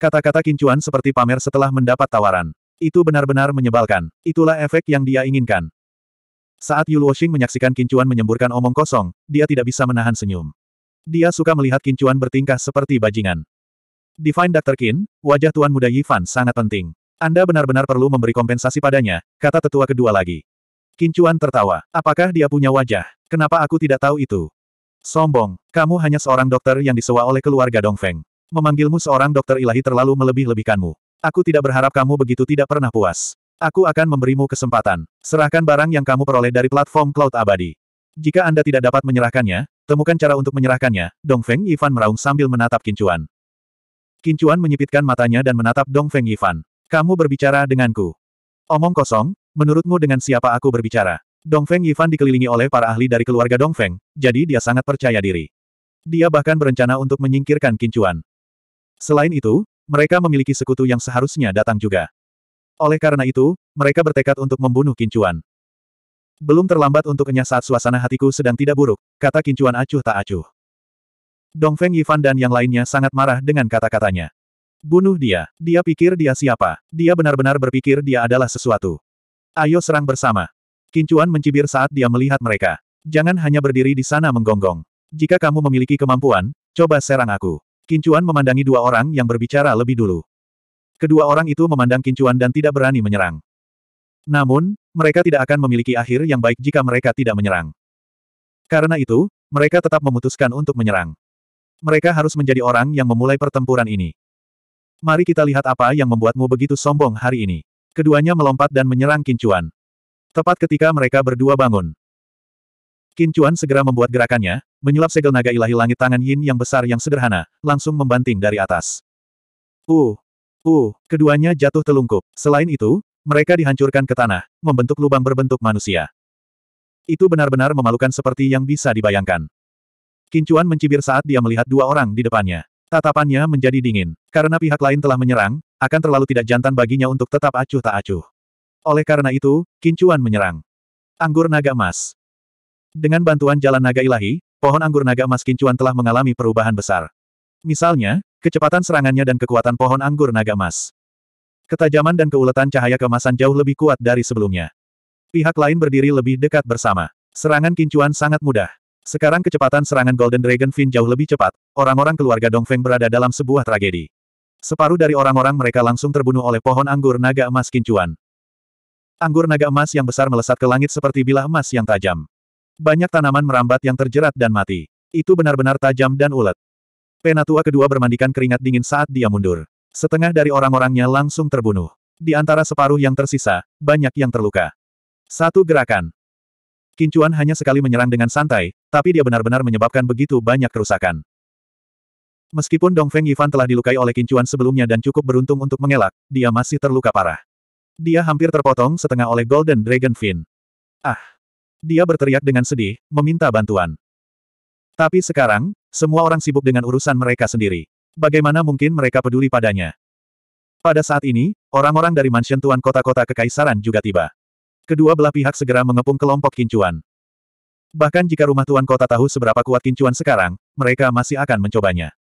Kata-kata Kincuan seperti pamer setelah mendapat tawaran. Itu benar-benar menyebalkan. Itulah efek yang dia inginkan. Saat Yu Luoxing menyaksikan Kincuan menyemburkan omong kosong, dia tidak bisa menahan senyum. Dia suka melihat Kincuan bertingkah seperti bajingan. Divine Dr. Qin, wajah Tuan Muda Yifan sangat penting. Anda benar-benar perlu memberi kompensasi padanya, kata tetua kedua lagi. Kincuan tertawa. Apakah dia punya wajah? Kenapa aku tidak tahu itu? Sombong, kamu hanya seorang dokter yang disewa oleh keluarga Dongfeng. Memanggilmu seorang dokter ilahi terlalu melebih-lebihkanmu. Aku tidak berharap kamu begitu tidak pernah puas. Aku akan memberimu kesempatan. Serahkan barang yang kamu peroleh dari platform Cloud Abadi. Jika Anda tidak dapat menyerahkannya, temukan cara untuk menyerahkannya, Dong Feng Yifan meraung sambil menatap Kincuan. Kincuan menyipitkan matanya dan menatap Dong Feng Yifan. Kamu berbicara denganku. Omong kosong, menurutmu dengan siapa aku berbicara? Dong Feng Yifan dikelilingi oleh para ahli dari keluarga Dong Feng, jadi dia sangat percaya diri. Dia bahkan berencana untuk menyingkirkan Kincuan. Selain itu, mereka memiliki sekutu yang seharusnya datang juga. Oleh karena itu, mereka bertekad untuk membunuh Kincuan. Belum terlambat untuk enyah saat suasana hatiku sedang tidak buruk, kata Kincuan acuh tak acuh. Dong Feng Yifan dan yang lainnya sangat marah dengan kata-katanya. Bunuh dia, dia pikir dia siapa, dia benar-benar berpikir dia adalah sesuatu. Ayo serang bersama. Kincuan mencibir saat dia melihat mereka. Jangan hanya berdiri di sana menggonggong. Jika kamu memiliki kemampuan, coba serang aku. Kincuan memandangi dua orang yang berbicara lebih dulu. Kedua orang itu memandang Kincuan dan tidak berani menyerang. Namun, mereka tidak akan memiliki akhir yang baik jika mereka tidak menyerang. Karena itu, mereka tetap memutuskan untuk menyerang. Mereka harus menjadi orang yang memulai pertempuran ini. Mari kita lihat apa yang membuatmu begitu sombong hari ini. Keduanya melompat dan menyerang Kincuan. Tepat ketika mereka berdua bangun, Qin Chuan segera membuat gerakannya, menyulap segel naga ilahi langit tangan Yin yang besar yang sederhana, langsung membanting dari atas. Uh! Uh! Keduanya jatuh telungkup. Selain itu, mereka dihancurkan ke tanah, membentuk lubang berbentuk manusia. Itu benar-benar memalukan seperti yang bisa dibayangkan. Qin Chuan mencibir saat dia melihat dua orang di depannya. Tatapannya menjadi dingin. Karena pihak lain telah menyerang, akan terlalu tidak jantan baginya untuk tetap acuh tak acuh. Oleh karena itu, Qin Chuan menyerang. Anggur naga emas. Dengan bantuan jalan naga ilahi, pohon anggur naga emas kincuan telah mengalami perubahan besar. Misalnya, kecepatan serangannya dan kekuatan pohon anggur naga emas. Ketajaman dan keuletan cahaya kemasan jauh lebih kuat dari sebelumnya. Pihak lain berdiri lebih dekat bersama. Serangan kincuan sangat mudah. Sekarang kecepatan serangan Golden Dragon Fin jauh lebih cepat, orang-orang keluarga Dong Feng berada dalam sebuah tragedi. Separuh dari orang-orang mereka langsung terbunuh oleh pohon anggur naga emas kincuan. Anggur naga emas yang besar melesat ke langit seperti bilah emas yang tajam. Banyak tanaman merambat yang terjerat dan mati. Itu benar-benar tajam dan ulet. Penatua kedua bermandikan keringat dingin saat dia mundur. Setengah dari orang-orangnya langsung terbunuh. Di antara separuh yang tersisa, banyak yang terluka. Satu gerakan. Kincuan hanya sekali menyerang dengan santai, tapi dia benar-benar menyebabkan begitu banyak kerusakan. Meskipun Dong Feng Yifan telah dilukai oleh Kincuan sebelumnya dan cukup beruntung untuk mengelak, dia masih terluka parah. Dia hampir terpotong setengah oleh Golden Dragon Fin. Ah! Dia berteriak dengan sedih, meminta bantuan. Tapi sekarang, semua orang sibuk dengan urusan mereka sendiri. Bagaimana mungkin mereka peduli padanya? Pada saat ini, orang-orang dari mansion tuan kota-kota kekaisaran juga tiba. Kedua belah pihak segera mengepung kelompok kincuan. Bahkan jika rumah tuan kota tahu seberapa kuat kincuan sekarang, mereka masih akan mencobanya.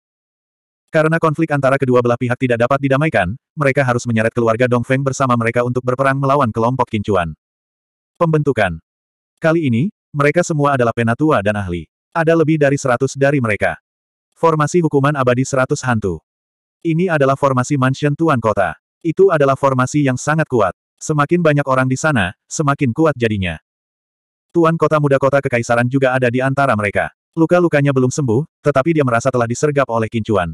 Karena konflik antara kedua belah pihak tidak dapat didamaikan, mereka harus menyeret keluarga Dongfeng bersama mereka untuk berperang melawan kelompok kincuan. Pembentukan Kali ini, mereka semua adalah penatua dan ahli. Ada lebih dari seratus dari mereka. Formasi hukuman abadi seratus hantu. Ini adalah formasi mansion tuan kota. Itu adalah formasi yang sangat kuat. Semakin banyak orang di sana, semakin kuat jadinya. Tuan kota muda kota kekaisaran juga ada di antara mereka. Luka-lukanya belum sembuh, tetapi dia merasa telah disergap oleh kincuan.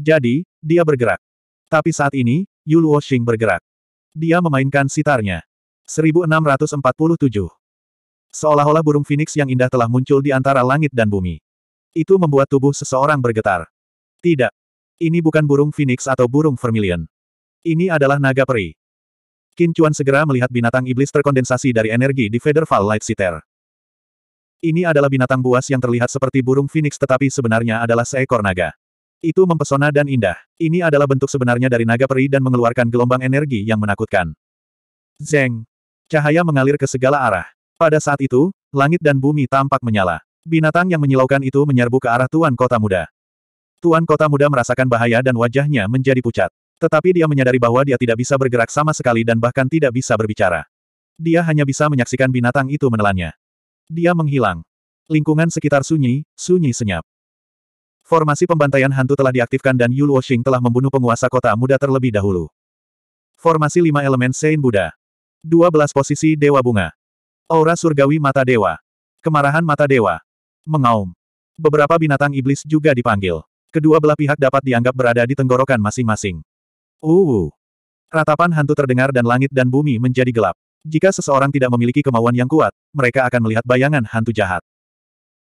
Jadi, dia bergerak. Tapi saat ini, Yuluo Xing bergerak. Dia memainkan sitarnya. 1647. Seolah-olah burung phoenix yang indah telah muncul di antara langit dan bumi. Itu membuat tubuh seseorang bergetar. Tidak. Ini bukan burung phoenix atau burung vermilion. Ini adalah naga peri. Qin Chuan segera melihat binatang iblis terkondensasi dari energi di Federval Lightsiter. Ini adalah binatang buas yang terlihat seperti burung phoenix tetapi sebenarnya adalah seekor naga. Itu mempesona dan indah. Ini adalah bentuk sebenarnya dari naga peri dan mengeluarkan gelombang energi yang menakutkan. Zeng. Cahaya mengalir ke segala arah. Pada saat itu, langit dan bumi tampak menyala. Binatang yang menyilaukan itu menyerbu ke arah Tuan Kota Muda. Tuan Kota Muda merasakan bahaya dan wajahnya menjadi pucat. Tetapi dia menyadari bahwa dia tidak bisa bergerak sama sekali dan bahkan tidak bisa berbicara. Dia hanya bisa menyaksikan binatang itu menelannya. Dia menghilang. Lingkungan sekitar sunyi, sunyi senyap. Formasi pembantaian hantu telah diaktifkan dan Yu Washing telah membunuh penguasa kota muda terlebih dahulu. Formasi lima elemen Sein Buddha. 12 posisi Dewa Bunga. Aura surgawi mata dewa. Kemarahan mata dewa. Mengaum. Beberapa binatang iblis juga dipanggil. Kedua belah pihak dapat dianggap berada di tenggorokan masing-masing. Uh. Ratapan hantu terdengar dan langit dan bumi menjadi gelap. Jika seseorang tidak memiliki kemauan yang kuat, mereka akan melihat bayangan hantu jahat.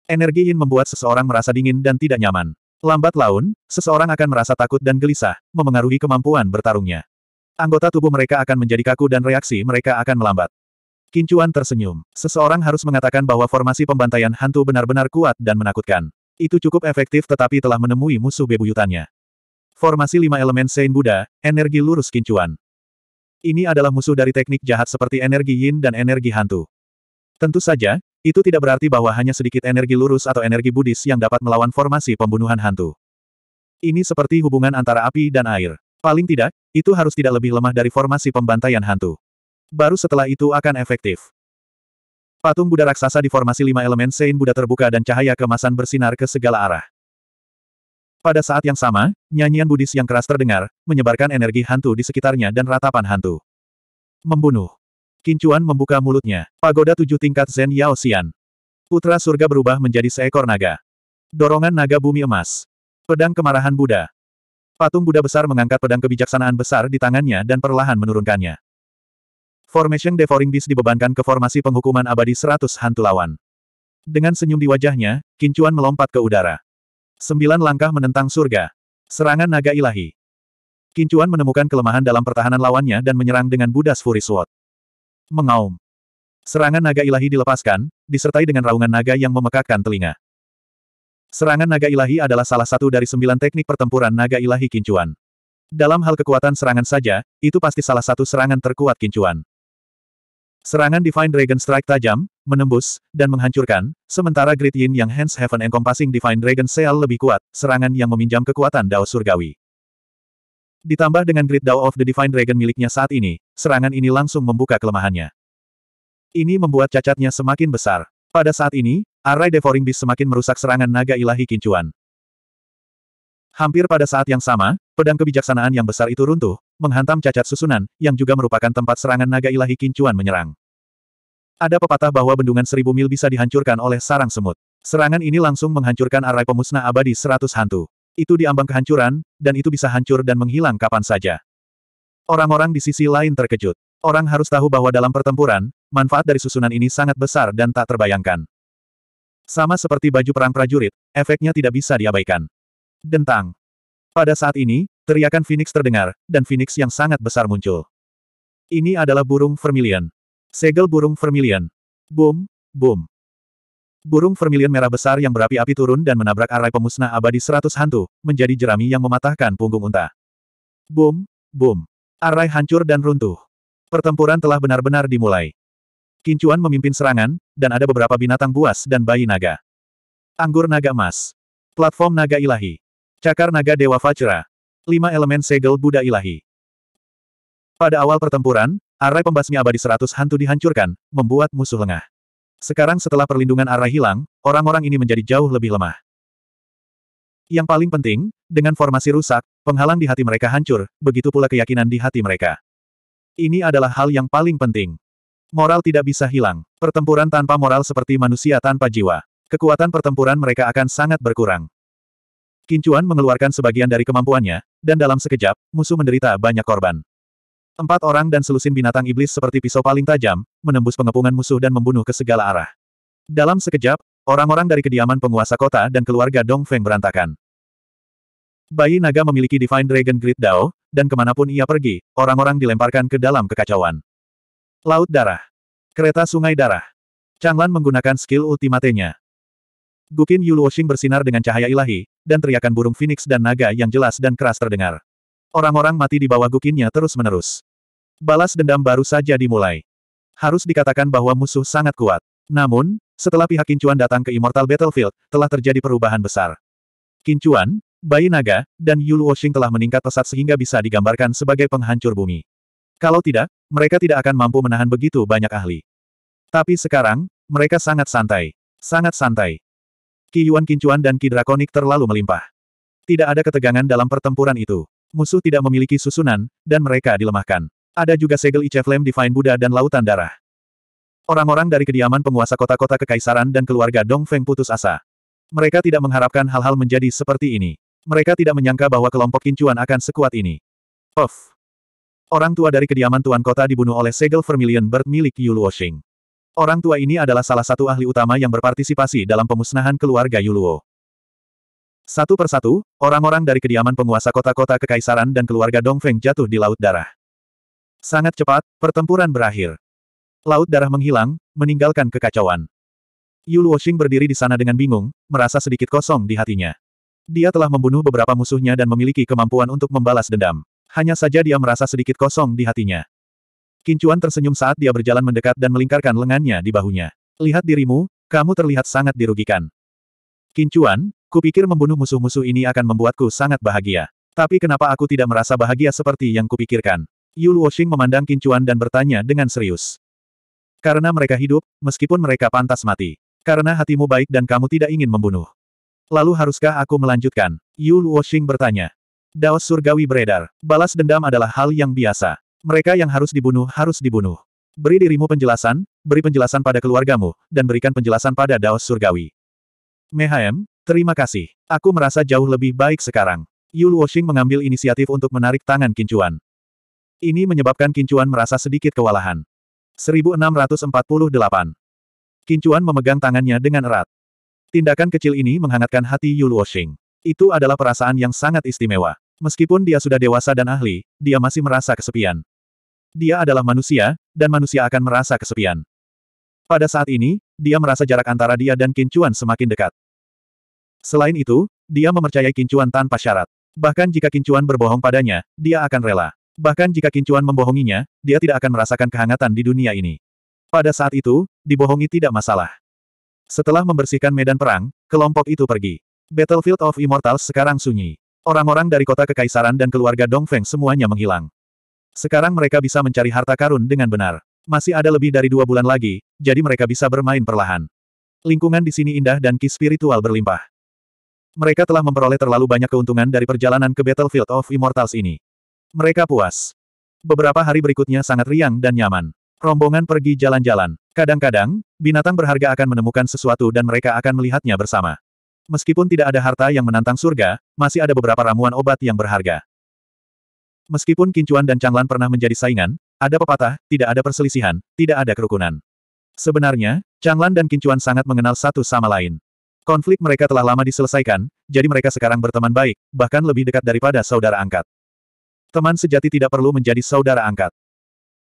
Energi Yin membuat seseorang merasa dingin dan tidak nyaman. Lambat laun, seseorang akan merasa takut dan gelisah, memengaruhi kemampuan bertarungnya. Anggota tubuh mereka akan menjadi kaku dan reaksi mereka akan melambat. Kincuan tersenyum. Seseorang harus mengatakan bahwa formasi pembantaian hantu benar-benar kuat dan menakutkan. Itu cukup efektif tetapi telah menemui musuh bebuyutannya. Formasi lima elemen Sein Buddha, energi lurus Kincuan. Ini adalah musuh dari teknik jahat seperti energi yin dan energi hantu. Tentu saja, itu tidak berarti bahwa hanya sedikit energi lurus atau energi buddhis yang dapat melawan formasi pembunuhan hantu. Ini seperti hubungan antara api dan air. Paling tidak, itu harus tidak lebih lemah dari formasi pembantaian hantu baru setelah itu akan efektif. Patung Buddha raksasa di formasi lima elemen Sein Buddha terbuka dan cahaya kemasan bersinar ke segala arah. Pada saat yang sama, nyanyian Buddhis yang keras terdengar, menyebarkan energi hantu di sekitarnya dan ratapan hantu. Membunuh. Kincuan membuka mulutnya. Pagoda tujuh tingkat Zen Yao Xian. Putra surga berubah menjadi seekor naga. Dorongan naga bumi emas. Pedang kemarahan Buddha. Patung Buddha besar mengangkat pedang kebijaksanaan besar di tangannya dan perlahan menurunkannya. Formation Devouring Beast dibebankan ke formasi penghukuman abadi 100 hantu lawan. Dengan senyum di wajahnya, Kincuan melompat ke udara. Sembilan langkah menentang surga. Serangan naga ilahi. Kincuan menemukan kelemahan dalam pertahanan lawannya dan menyerang dengan budas Fury Sword. Mengaum. Serangan naga ilahi dilepaskan, disertai dengan raungan naga yang memekakkan telinga. Serangan naga ilahi adalah salah satu dari sembilan teknik pertempuran naga ilahi Kincuan. Dalam hal kekuatan serangan saja, itu pasti salah satu serangan terkuat Kincuan. Serangan Divine Dragon Strike tajam, menembus, dan menghancurkan, sementara Great Yin yang Hands Heaven Encompassing Divine Dragon Seal lebih kuat, serangan yang meminjam kekuatan Dao Surgawi. Ditambah dengan Great Dao of the Divine Dragon miliknya saat ini, serangan ini langsung membuka kelemahannya. Ini membuat cacatnya semakin besar. Pada saat ini, Array Devouring Beast semakin merusak serangan naga ilahi kincuan. Hampir pada saat yang sama, pedang kebijaksanaan yang besar itu runtuh, menghantam cacat susunan, yang juga merupakan tempat serangan naga ilahi kincuan menyerang. Ada pepatah bahwa bendungan seribu mil bisa dihancurkan oleh sarang semut. Serangan ini langsung menghancurkan arai pemusnah abadi seratus hantu. Itu diambang kehancuran, dan itu bisa hancur dan menghilang kapan saja. Orang-orang di sisi lain terkejut. Orang harus tahu bahwa dalam pertempuran, manfaat dari susunan ini sangat besar dan tak terbayangkan. Sama seperti baju perang prajurit, efeknya tidak bisa diabaikan. Dentang. Pada saat ini, Teriakan Phoenix terdengar, dan Phoenix yang sangat besar muncul. Ini adalah burung vermilion. Segel burung vermilion. Boom, boom. Burung vermilion merah besar yang berapi-api turun dan menabrak arai pemusnah abadi seratus hantu, menjadi jerami yang mematahkan punggung unta. Boom, boom. Arai hancur dan runtuh. Pertempuran telah benar-benar dimulai. Kincuan memimpin serangan, dan ada beberapa binatang buas dan bayi naga. Anggur naga emas. Platform naga ilahi. Cakar naga dewa Vajra. Lima elemen segel Buddha ilahi. Pada awal pertempuran, arai pembasmi abadi seratus hantu dihancurkan, membuat musuh lengah. Sekarang setelah perlindungan arai hilang, orang-orang ini menjadi jauh lebih lemah. Yang paling penting, dengan formasi rusak, penghalang di hati mereka hancur, begitu pula keyakinan di hati mereka. Ini adalah hal yang paling penting. Moral tidak bisa hilang. Pertempuran tanpa moral seperti manusia tanpa jiwa. Kekuatan pertempuran mereka akan sangat berkurang. Kincuan mengeluarkan sebagian dari kemampuannya, dan dalam sekejap, musuh menderita banyak korban. Empat orang dan selusin binatang iblis seperti pisau paling tajam, menembus pengepungan musuh dan membunuh ke segala arah. Dalam sekejap, orang-orang dari kediaman penguasa kota dan keluarga Dong Feng berantakan. Bayi naga memiliki Divine Dragon Grid Dao, dan kemanapun ia pergi, orang-orang dilemparkan ke dalam kekacauan. Laut Darah. Kereta Sungai Darah. Changlan menggunakan skill ultimatenya. Gukin Yuluoshing bersinar dengan cahaya ilahi, dan teriakan burung phoenix dan naga yang jelas dan keras terdengar. Orang-orang mati di bawah gukinnya terus-menerus. Balas dendam baru saja dimulai. Harus dikatakan bahwa musuh sangat kuat. Namun, setelah pihak Kincuan datang ke Immortal Battlefield, telah terjadi perubahan besar. Kincuan, Bayi Naga, dan Yulu Washing telah meningkat pesat sehingga bisa digambarkan sebagai penghancur bumi. Kalau tidak, mereka tidak akan mampu menahan begitu banyak ahli. Tapi sekarang, mereka sangat santai. Sangat santai. Ki Yuan Kincuan dan Ki Drakonik terlalu melimpah. Tidak ada ketegangan dalam pertempuran itu. Musuh tidak memiliki susunan, dan mereka dilemahkan. Ada juga segel Ice Flame Divine Buddha dan Lautan Darah. Orang-orang dari kediaman penguasa kota-kota kekaisaran dan keluarga Dong Feng putus asa. Mereka tidak mengharapkan hal-hal menjadi seperti ini. Mereka tidak menyangka bahwa kelompok kincuan akan sekuat ini. Of. Orang tua dari kediaman tuan kota dibunuh oleh segel Vermilion Bird milik Yu Washing. Orang tua ini adalah salah satu ahli utama yang berpartisipasi dalam pemusnahan keluarga Yuluo. Satu persatu, orang-orang dari kediaman penguasa kota-kota kekaisaran dan keluarga Dongfeng jatuh di Laut Darah. Sangat cepat, pertempuran berakhir. Laut Darah menghilang, meninggalkan kekacauan. Yuluo Luoxing berdiri di sana dengan bingung, merasa sedikit kosong di hatinya. Dia telah membunuh beberapa musuhnya dan memiliki kemampuan untuk membalas dendam. Hanya saja dia merasa sedikit kosong di hatinya. Kincuan tersenyum saat dia berjalan mendekat dan melingkarkan lengannya di bahunya. Lihat dirimu, kamu terlihat sangat dirugikan. Kincuan, kupikir membunuh musuh-musuh ini akan membuatku sangat bahagia. Tapi kenapa aku tidak merasa bahagia seperti yang kupikirkan? Yu Luoxing memandang Kincuan dan bertanya dengan serius. Karena mereka hidup, meskipun mereka pantas mati. Karena hatimu baik dan kamu tidak ingin membunuh. Lalu haruskah aku melanjutkan? Yu Luoxing bertanya. Daos surgawi beredar. Balas dendam adalah hal yang biasa. Mereka yang harus dibunuh harus dibunuh. Beri dirimu penjelasan, beri penjelasan pada keluargamu, dan berikan penjelasan pada Daos Surgawi. Mehaem, terima kasih. Aku merasa jauh lebih baik sekarang. Yul Washing mengambil inisiatif untuk menarik tangan Kincuan. Ini menyebabkan Kincuan merasa sedikit kewalahan. 1648. Kincuan memegang tangannya dengan erat. Tindakan kecil ini menghangatkan hati Yul Washing. Itu adalah perasaan yang sangat istimewa. Meskipun dia sudah dewasa dan ahli, dia masih merasa kesepian. Dia adalah manusia, dan manusia akan merasa kesepian. Pada saat ini, dia merasa jarak antara dia dan Kincuan semakin dekat. Selain itu, dia mempercayai Kincuan tanpa syarat. Bahkan jika Kincuan berbohong padanya, dia akan rela. Bahkan jika Kincuan membohonginya, dia tidak akan merasakan kehangatan di dunia ini. Pada saat itu, dibohongi tidak masalah. Setelah membersihkan medan perang, kelompok itu pergi. Battlefield of Immortals sekarang sunyi. Orang-orang dari kota kekaisaran dan keluarga Dongfeng semuanya menghilang. Sekarang mereka bisa mencari harta karun dengan benar. Masih ada lebih dari dua bulan lagi, jadi mereka bisa bermain perlahan. Lingkungan di sini indah dan ki spiritual berlimpah. Mereka telah memperoleh terlalu banyak keuntungan dari perjalanan ke Battlefield of Immortals ini. Mereka puas. Beberapa hari berikutnya sangat riang dan nyaman. Rombongan pergi jalan-jalan. Kadang-kadang, binatang berharga akan menemukan sesuatu dan mereka akan melihatnya bersama. Meskipun tidak ada harta yang menantang surga, masih ada beberapa ramuan obat yang berharga. Meskipun Kincuan dan Changlan pernah menjadi saingan, ada pepatah, tidak ada perselisihan, tidak ada kerukunan. Sebenarnya, Changlan dan Kincuan sangat mengenal satu sama lain. Konflik mereka telah lama diselesaikan, jadi mereka sekarang berteman baik, bahkan lebih dekat daripada saudara angkat. Teman sejati tidak perlu menjadi saudara angkat.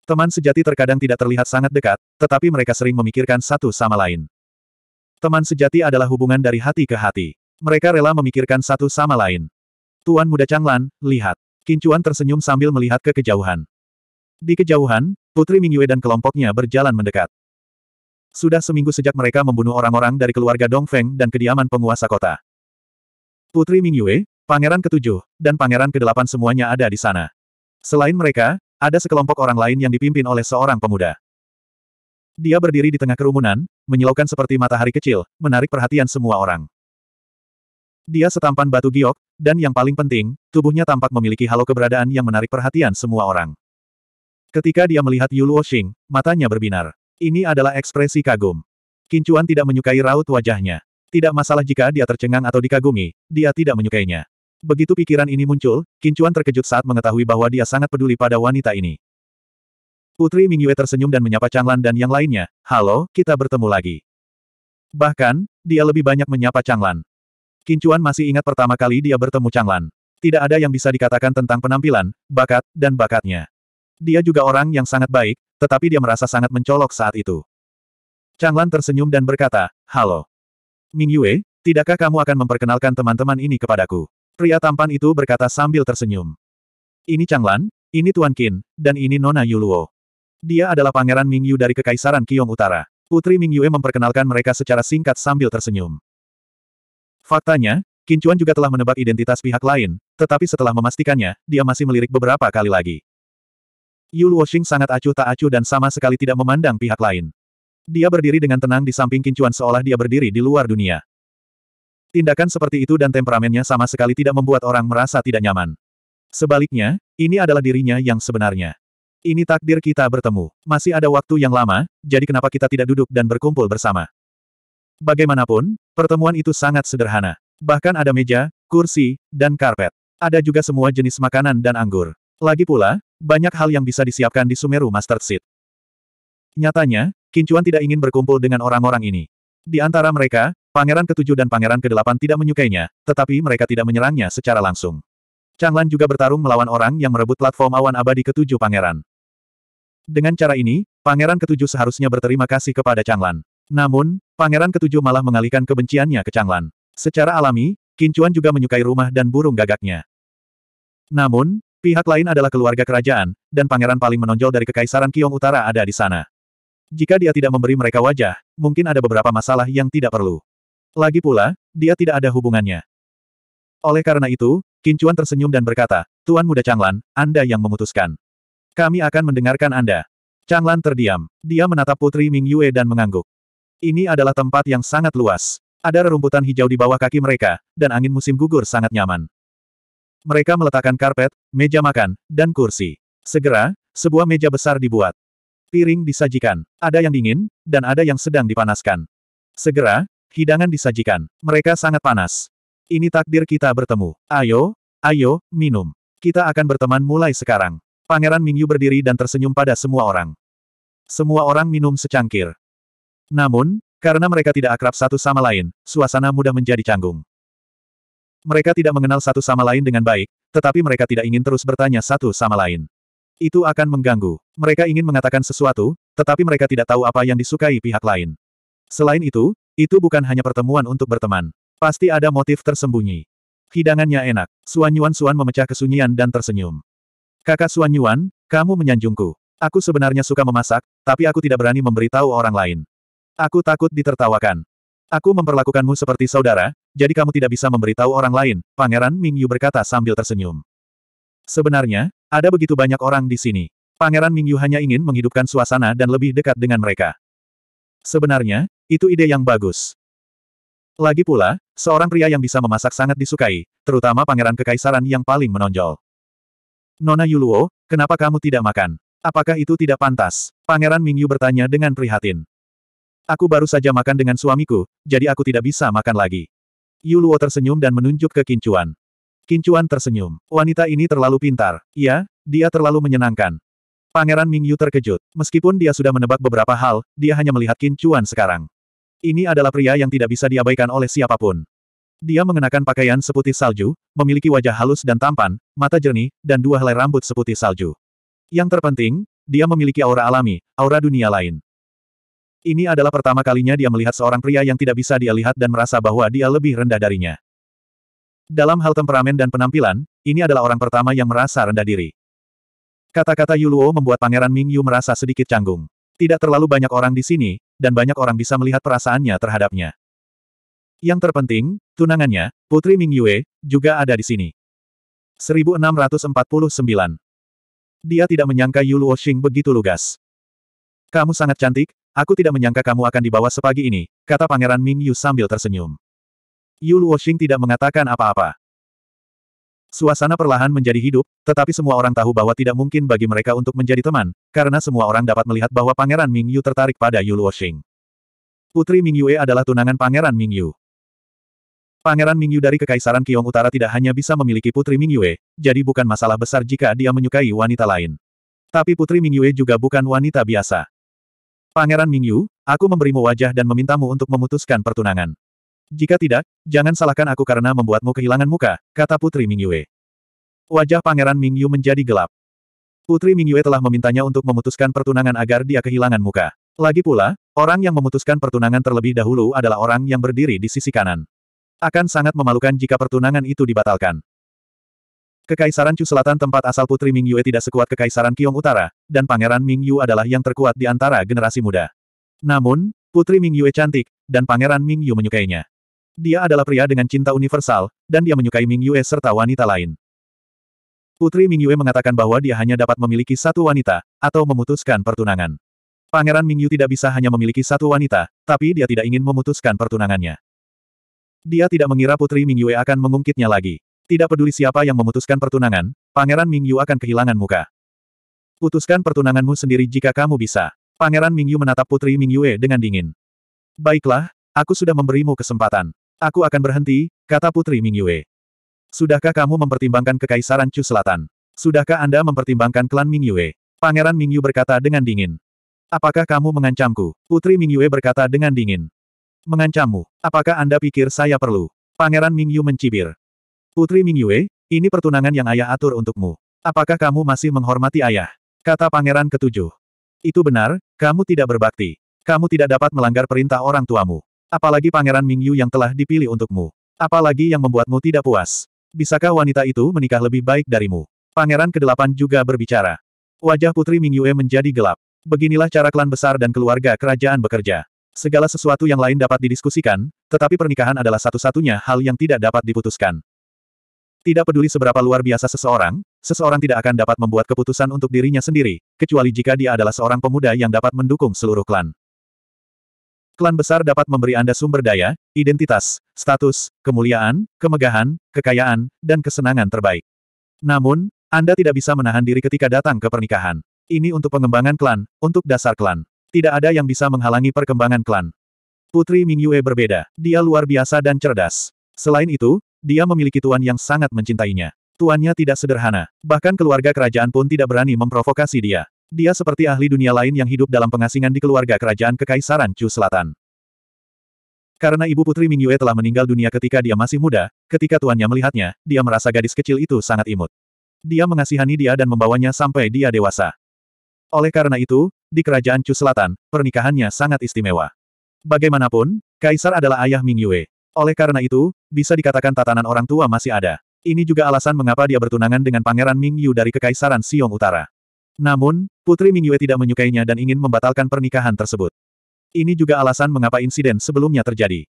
Teman sejati terkadang tidak terlihat sangat dekat, tetapi mereka sering memikirkan satu sama lain. Teman sejati adalah hubungan dari hati ke hati. Mereka rela memikirkan satu sama lain. Tuan Muda Changlan, lihat. Kincuan tersenyum sambil melihat ke kejauhan. Di kejauhan, Putri Mingyue dan kelompoknya berjalan mendekat. Sudah seminggu sejak mereka membunuh orang-orang dari keluarga Dong Feng dan kediaman penguasa kota. Putri Mingyue, Pangeran ketujuh, dan Pangeran kedelapan semuanya ada di sana. Selain mereka, ada sekelompok orang lain yang dipimpin oleh seorang pemuda. Dia berdiri di tengah kerumunan, menyilaukan seperti matahari kecil, menarik perhatian semua orang. Dia setampan batu giok, dan yang paling penting, tubuhnya tampak memiliki halo keberadaan yang menarik perhatian semua orang. Ketika dia melihat Yuluo Xing, matanya berbinar. Ini adalah ekspresi kagum. Kincuan tidak menyukai raut wajahnya. Tidak masalah jika dia tercengang atau dikagumi, dia tidak menyukainya. Begitu pikiran ini muncul, Kincuan terkejut saat mengetahui bahwa dia sangat peduli pada wanita ini. Putri Mingyue tersenyum dan menyapa Changlan dan yang lainnya, Halo, kita bertemu lagi. Bahkan, dia lebih banyak menyapa Changlan. Kincuan masih ingat pertama kali dia bertemu Changlan. Tidak ada yang bisa dikatakan tentang penampilan, bakat, dan bakatnya. Dia juga orang yang sangat baik, tetapi dia merasa sangat mencolok saat itu. Changlan tersenyum dan berkata, Halo. Ming Yue, tidakkah kamu akan memperkenalkan teman-teman ini kepadaku? Pria tampan itu berkata sambil tersenyum. Ini Changlan, ini Tuan Qin, dan ini Nona Yuluo. Dia adalah pangeran Ming Yu dari Kekaisaran Kiong Utara. Putri Ming Yue memperkenalkan mereka secara singkat sambil tersenyum. Faktanya, Kincuan juga telah menebak identitas pihak lain, tetapi setelah memastikannya, dia masih melirik beberapa kali lagi. Yu Luoxing sangat acuh tak acuh dan sama sekali tidak memandang pihak lain. Dia berdiri dengan tenang di samping Kincuan seolah dia berdiri di luar dunia. Tindakan seperti itu dan temperamennya sama sekali tidak membuat orang merasa tidak nyaman. Sebaliknya, ini adalah dirinya yang sebenarnya. Ini takdir kita bertemu. Masih ada waktu yang lama, jadi kenapa kita tidak duduk dan berkumpul bersama? Bagaimanapun, pertemuan itu sangat sederhana. Bahkan ada meja, kursi, dan karpet. Ada juga semua jenis makanan dan anggur. Lagi pula, banyak hal yang bisa disiapkan di Sumeru Master Seat. Nyatanya, Kincuan tidak ingin berkumpul dengan orang-orang ini. Di antara mereka, Pangeran ketujuh dan Pangeran kedelapan tidak menyukainya, tetapi mereka tidak menyerangnya secara langsung. Changlan juga bertarung melawan orang yang merebut platform awan abadi ketujuh pangeran. Dengan cara ini, pangeran ketujuh seharusnya berterima kasih kepada Changlan. Namun, Pangeran Ketujuh malah mengalihkan kebenciannya ke Changlan. Secara alami, Kincuan juga menyukai rumah dan burung gagaknya. Namun, pihak lain adalah keluarga kerajaan, dan pangeran paling menonjol dari Kekaisaran Kiong Utara ada di sana. Jika dia tidak memberi mereka wajah, mungkin ada beberapa masalah yang tidak perlu. Lagi pula, dia tidak ada hubungannya. Oleh karena itu, Kincuan tersenyum dan berkata, Tuan Muda Changlan, Anda yang memutuskan. Kami akan mendengarkan Anda. Changlan terdiam. Dia menatap Putri Ming Yue dan mengangguk. Ini adalah tempat yang sangat luas. Ada rerumputan hijau di bawah kaki mereka, dan angin musim gugur sangat nyaman. Mereka meletakkan karpet, meja makan, dan kursi. Segera, sebuah meja besar dibuat. Piring disajikan. Ada yang dingin, dan ada yang sedang dipanaskan. Segera, hidangan disajikan. Mereka sangat panas. Ini takdir kita bertemu. Ayo, ayo, minum. Kita akan berteman mulai sekarang. Pangeran Mingyu berdiri dan tersenyum pada semua orang. Semua orang minum secangkir. Namun, karena mereka tidak akrab satu sama lain, suasana mudah menjadi canggung. Mereka tidak mengenal satu sama lain dengan baik, tetapi mereka tidak ingin terus bertanya satu sama lain. Itu akan mengganggu. Mereka ingin mengatakan sesuatu, tetapi mereka tidak tahu apa yang disukai pihak lain. Selain itu, itu bukan hanya pertemuan untuk berteman. Pasti ada motif tersembunyi. Hidangannya enak. Suan Yuan Suan memecah kesunyian dan tersenyum. Kakak Suan Yuan, kamu menyanjungku. Aku sebenarnya suka memasak, tapi aku tidak berani memberitahu orang lain. Aku takut ditertawakan. Aku memperlakukanmu seperti saudara, jadi kamu tidak bisa memberitahu orang lain, Pangeran Mingyu berkata sambil tersenyum. Sebenarnya, ada begitu banyak orang di sini. Pangeran Mingyu hanya ingin menghidupkan suasana dan lebih dekat dengan mereka. Sebenarnya, itu ide yang bagus. Lagi pula, seorang pria yang bisa memasak sangat disukai, terutama pangeran kekaisaran yang paling menonjol. Nona Yuluo, kenapa kamu tidak makan? Apakah itu tidak pantas? Pangeran Mingyu bertanya dengan prihatin. Aku baru saja makan dengan suamiku, jadi aku tidak bisa makan lagi. Yu Luo tersenyum dan menunjuk ke Kincuan. Kincuan tersenyum. Wanita ini terlalu pintar. Ya, dia terlalu menyenangkan. Pangeran Ming Yu terkejut. Meskipun dia sudah menebak beberapa hal, dia hanya melihat Kincuan sekarang. Ini adalah pria yang tidak bisa diabaikan oleh siapapun. Dia mengenakan pakaian seputih salju, memiliki wajah halus dan tampan, mata jernih, dan dua helai rambut seputih salju. Yang terpenting, dia memiliki aura alami, aura dunia lain. Ini adalah pertama kalinya dia melihat seorang pria yang tidak bisa dia lihat dan merasa bahwa dia lebih rendah darinya. Dalam hal temperamen dan penampilan, ini adalah orang pertama yang merasa rendah diri. Kata-kata Yuluo membuat Pangeran Mingyu merasa sedikit canggung. Tidak terlalu banyak orang di sini, dan banyak orang bisa melihat perasaannya terhadapnya. Yang terpenting, tunangannya, Putri Mingyue, juga ada di sini. 1649 Dia tidak menyangka Yuluo Xing begitu lugas. Kamu sangat cantik, aku tidak menyangka kamu akan dibawa sepagi ini, kata Pangeran Ming Yu sambil tersenyum. Yu Luoxing tidak mengatakan apa-apa. Suasana perlahan menjadi hidup, tetapi semua orang tahu bahwa tidak mungkin bagi mereka untuk menjadi teman, karena semua orang dapat melihat bahwa Pangeran Ming Yu tertarik pada Yu Luoxing. Putri Ming Yue adalah tunangan Pangeran Ming Yu. Pangeran Ming Yu dari Kekaisaran Kiong Utara tidak hanya bisa memiliki Putri Ming Yue, jadi bukan masalah besar jika dia menyukai wanita lain. Tapi Putri Ming Yue juga bukan wanita biasa. Pangeran Mingyu, aku memberimu wajah dan memintamu untuk memutuskan pertunangan. Jika tidak, jangan salahkan aku karena membuatmu kehilangan muka, kata Putri Mingyue. Wajah Pangeran Mingyu menjadi gelap. Putri Mingyue telah memintanya untuk memutuskan pertunangan agar dia kehilangan muka. Lagi pula, orang yang memutuskan pertunangan terlebih dahulu adalah orang yang berdiri di sisi kanan. Akan sangat memalukan jika pertunangan itu dibatalkan. Kekaisaran Chu Selatan tempat asal Putri Ming Yue tidak sekuat Kekaisaran Kiong Utara, dan Pangeran Ming Yue adalah yang terkuat di antara generasi muda. Namun, Putri Ming Yue cantik, dan Pangeran Ming Yue menyukainya. Dia adalah pria dengan cinta universal, dan dia menyukai Ming Yue serta wanita lain. Putri Ming Yue mengatakan bahwa dia hanya dapat memiliki satu wanita, atau memutuskan pertunangan. Pangeran Ming Yue tidak bisa hanya memiliki satu wanita, tapi dia tidak ingin memutuskan pertunangannya. Dia tidak mengira Putri Ming Yue akan mengungkitnya lagi. Tidak peduli siapa yang memutuskan pertunangan, Pangeran Mingyu akan kehilangan muka. Putuskan pertunanganmu sendiri jika kamu bisa. Pangeran Mingyu menatap Putri Mingyue dengan dingin. Baiklah, aku sudah memberimu kesempatan. Aku akan berhenti, kata Putri Mingyue. Sudahkah kamu mempertimbangkan Kekaisaran Chu Selatan? Sudahkah Anda mempertimbangkan klan Mingyue? Pangeran Mingyu berkata dengan dingin. Apakah kamu mengancamku? Putri Mingyue berkata dengan dingin. Mengancammu, apakah Anda pikir saya perlu? Pangeran Mingyu mencibir. Putri Mingyue, ini pertunangan yang ayah atur untukmu. Apakah kamu masih menghormati ayah? Kata pangeran ketujuh. Itu benar, kamu tidak berbakti. Kamu tidak dapat melanggar perintah orang tuamu. Apalagi pangeran Mingyu yang telah dipilih untukmu. Apalagi yang membuatmu tidak puas. Bisakah wanita itu menikah lebih baik darimu? Pangeran Kedelapan juga berbicara. Wajah Putri Mingyue menjadi gelap. Beginilah cara klan besar dan keluarga kerajaan bekerja. Segala sesuatu yang lain dapat didiskusikan, tetapi pernikahan adalah satu-satunya hal yang tidak dapat diputuskan. Tidak peduli seberapa luar biasa seseorang, seseorang tidak akan dapat membuat keputusan untuk dirinya sendiri, kecuali jika dia adalah seorang pemuda yang dapat mendukung seluruh klan. Klan besar dapat memberi Anda sumber daya, identitas, status, kemuliaan, kemegahan, kekayaan, dan kesenangan terbaik. Namun, Anda tidak bisa menahan diri ketika datang ke pernikahan. Ini untuk pengembangan klan, untuk dasar klan. Tidak ada yang bisa menghalangi perkembangan klan. Putri Mingyue berbeda. Dia luar biasa dan cerdas. Selain itu, dia memiliki tuan yang sangat mencintainya. Tuannya tidak sederhana, bahkan keluarga kerajaan pun tidak berani memprovokasi dia. Dia seperti ahli dunia lain yang hidup dalam pengasingan di keluarga kerajaan Kekaisaran Chu Selatan. Karena ibu putri Mingyue telah meninggal dunia ketika dia masih muda, ketika tuannya melihatnya, dia merasa gadis kecil itu sangat imut. Dia mengasihani dia dan membawanya sampai dia dewasa. Oleh karena itu, di kerajaan Chu Selatan, pernikahannya sangat istimewa. Bagaimanapun, Kaisar adalah ayah Mingyue. Oleh karena itu, bisa dikatakan tatanan orang tua masih ada. Ini juga alasan mengapa dia bertunangan dengan Pangeran Ming Yu dari Kekaisaran Siong Utara. Namun, Putri Ming Yue tidak menyukainya dan ingin membatalkan pernikahan tersebut. Ini juga alasan mengapa insiden sebelumnya terjadi.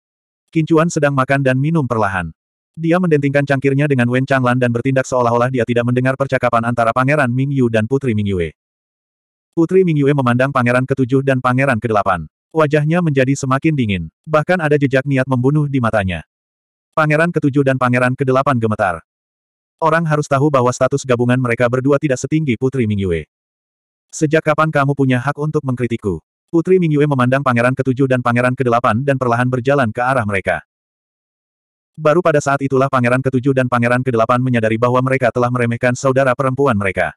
Kincuan sedang makan dan minum perlahan. Dia mendentingkan cangkirnya dengan Wen Changlan dan bertindak seolah-olah dia tidak mendengar percakapan antara Pangeran Ming Yu dan Putri Ming Yue. Putri Ming Yue memandang Pangeran Ketujuh dan Pangeran Kedelapan. Wajahnya menjadi semakin dingin, bahkan ada jejak niat membunuh di matanya. Pangeran ketujuh dan pangeran kedelapan gemetar. Orang harus tahu bahwa status gabungan mereka berdua tidak setinggi Putri Mingyue. Sejak kapan kamu punya hak untuk mengkritikku? Putri Mingyue memandang pangeran ketujuh dan pangeran kedelapan dan perlahan berjalan ke arah mereka. Baru pada saat itulah pangeran ketujuh dan pangeran kedelapan menyadari bahwa mereka telah meremehkan saudara perempuan mereka.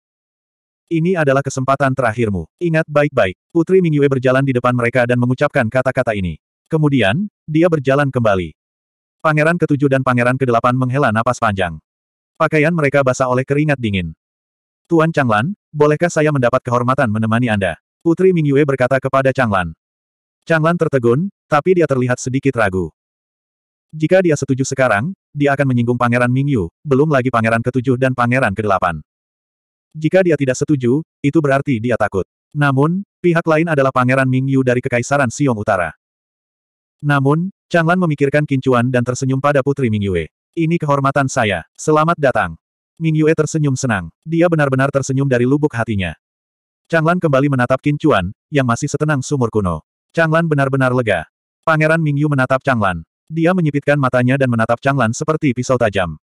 Ini adalah kesempatan terakhirmu. Ingat baik-baik. Putri Mingyue berjalan di depan mereka dan mengucapkan kata-kata ini. Kemudian, dia berjalan kembali. Pangeran ketujuh dan pangeran kedelapan menghela napas panjang. Pakaian mereka basah oleh keringat dingin. Tuan Changlan, bolehkah saya mendapat kehormatan menemani Anda? Putri Mingyue berkata kepada Changlan. Changlan tertegun, tapi dia terlihat sedikit ragu. Jika dia setuju sekarang, dia akan menyinggung Pangeran Mingyu, belum lagi Pangeran ketujuh dan Pangeran kedelapan. Jika dia tidak setuju, itu berarti dia takut. Namun, pihak lain adalah Pangeran Mingyu dari Kekaisaran Siong Utara. Namun, Chang Lan memikirkan kincuan dan tersenyum pada Putri Mingyue. Ini kehormatan saya. Selamat datang. Mingyue tersenyum senang. Dia benar-benar tersenyum dari lubuk hatinya. Chang Lan kembali menatap kincuan, yang masih setenang sumur kuno. Chang Lan benar-benar lega. Pangeran Mingyu menatap Chang Lan. Dia menyipitkan matanya dan menatap Chang Lan seperti pisau tajam.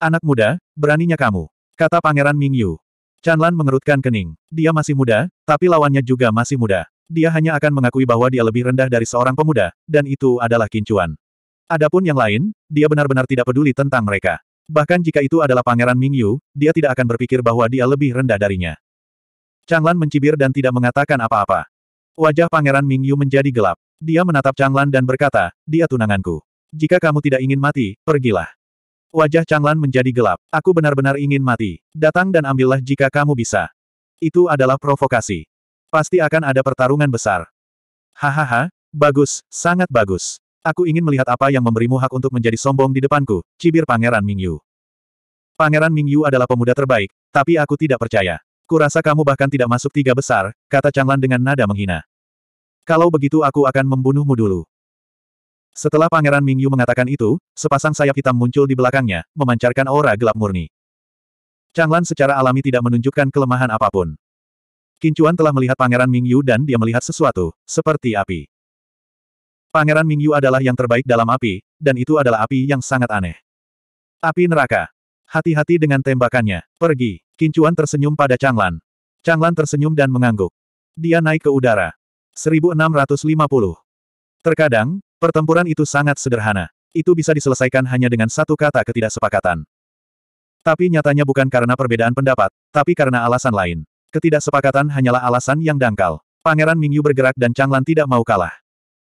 Anak muda, beraninya kamu. Kata Pangeran Mingyu. Chanlan mengerutkan kening. Dia masih muda, tapi lawannya juga masih muda. Dia hanya akan mengakui bahwa dia lebih rendah dari seorang pemuda, dan itu adalah kincuan. Adapun yang lain, dia benar-benar tidak peduli tentang mereka. Bahkan jika itu adalah Pangeran Mingyu, dia tidak akan berpikir bahwa dia lebih rendah darinya. Changlan mencibir dan tidak mengatakan apa-apa. Wajah Pangeran Mingyu menjadi gelap. Dia menatap Changlan dan berkata, dia tunanganku. Jika kamu tidak ingin mati, pergilah. Wajah Changlan menjadi gelap. Aku benar-benar ingin mati. Datang dan ambillah jika kamu bisa. Itu adalah provokasi. Pasti akan ada pertarungan besar. Hahaha, bagus, sangat bagus. Aku ingin melihat apa yang memberimu hak untuk menjadi sombong di depanku, cibir Pangeran Mingyu. Pangeran Mingyu adalah pemuda terbaik, tapi aku tidak percaya. Kurasa kamu bahkan tidak masuk tiga besar, kata Changlan dengan nada menghina. Kalau begitu aku akan membunuhmu dulu. Setelah Pangeran Mingyu mengatakan itu, sepasang sayap hitam muncul di belakangnya, memancarkan aura gelap murni. Changlan secara alami tidak menunjukkan kelemahan apapun. Kincuan telah melihat Pangeran Mingyu dan dia melihat sesuatu, seperti api. Pangeran Mingyu adalah yang terbaik dalam api, dan itu adalah api yang sangat aneh. Api neraka. Hati-hati dengan tembakannya. Pergi. Kincuan tersenyum pada Changlan. Changlan tersenyum dan mengangguk. Dia naik ke udara. 1650. Terkadang, Pertempuran itu sangat sederhana. Itu bisa diselesaikan hanya dengan satu kata ketidaksepakatan. Tapi nyatanya bukan karena perbedaan pendapat, tapi karena alasan lain. Ketidaksepakatan hanyalah alasan yang dangkal. Pangeran Mingyu bergerak dan Changlan tidak mau kalah.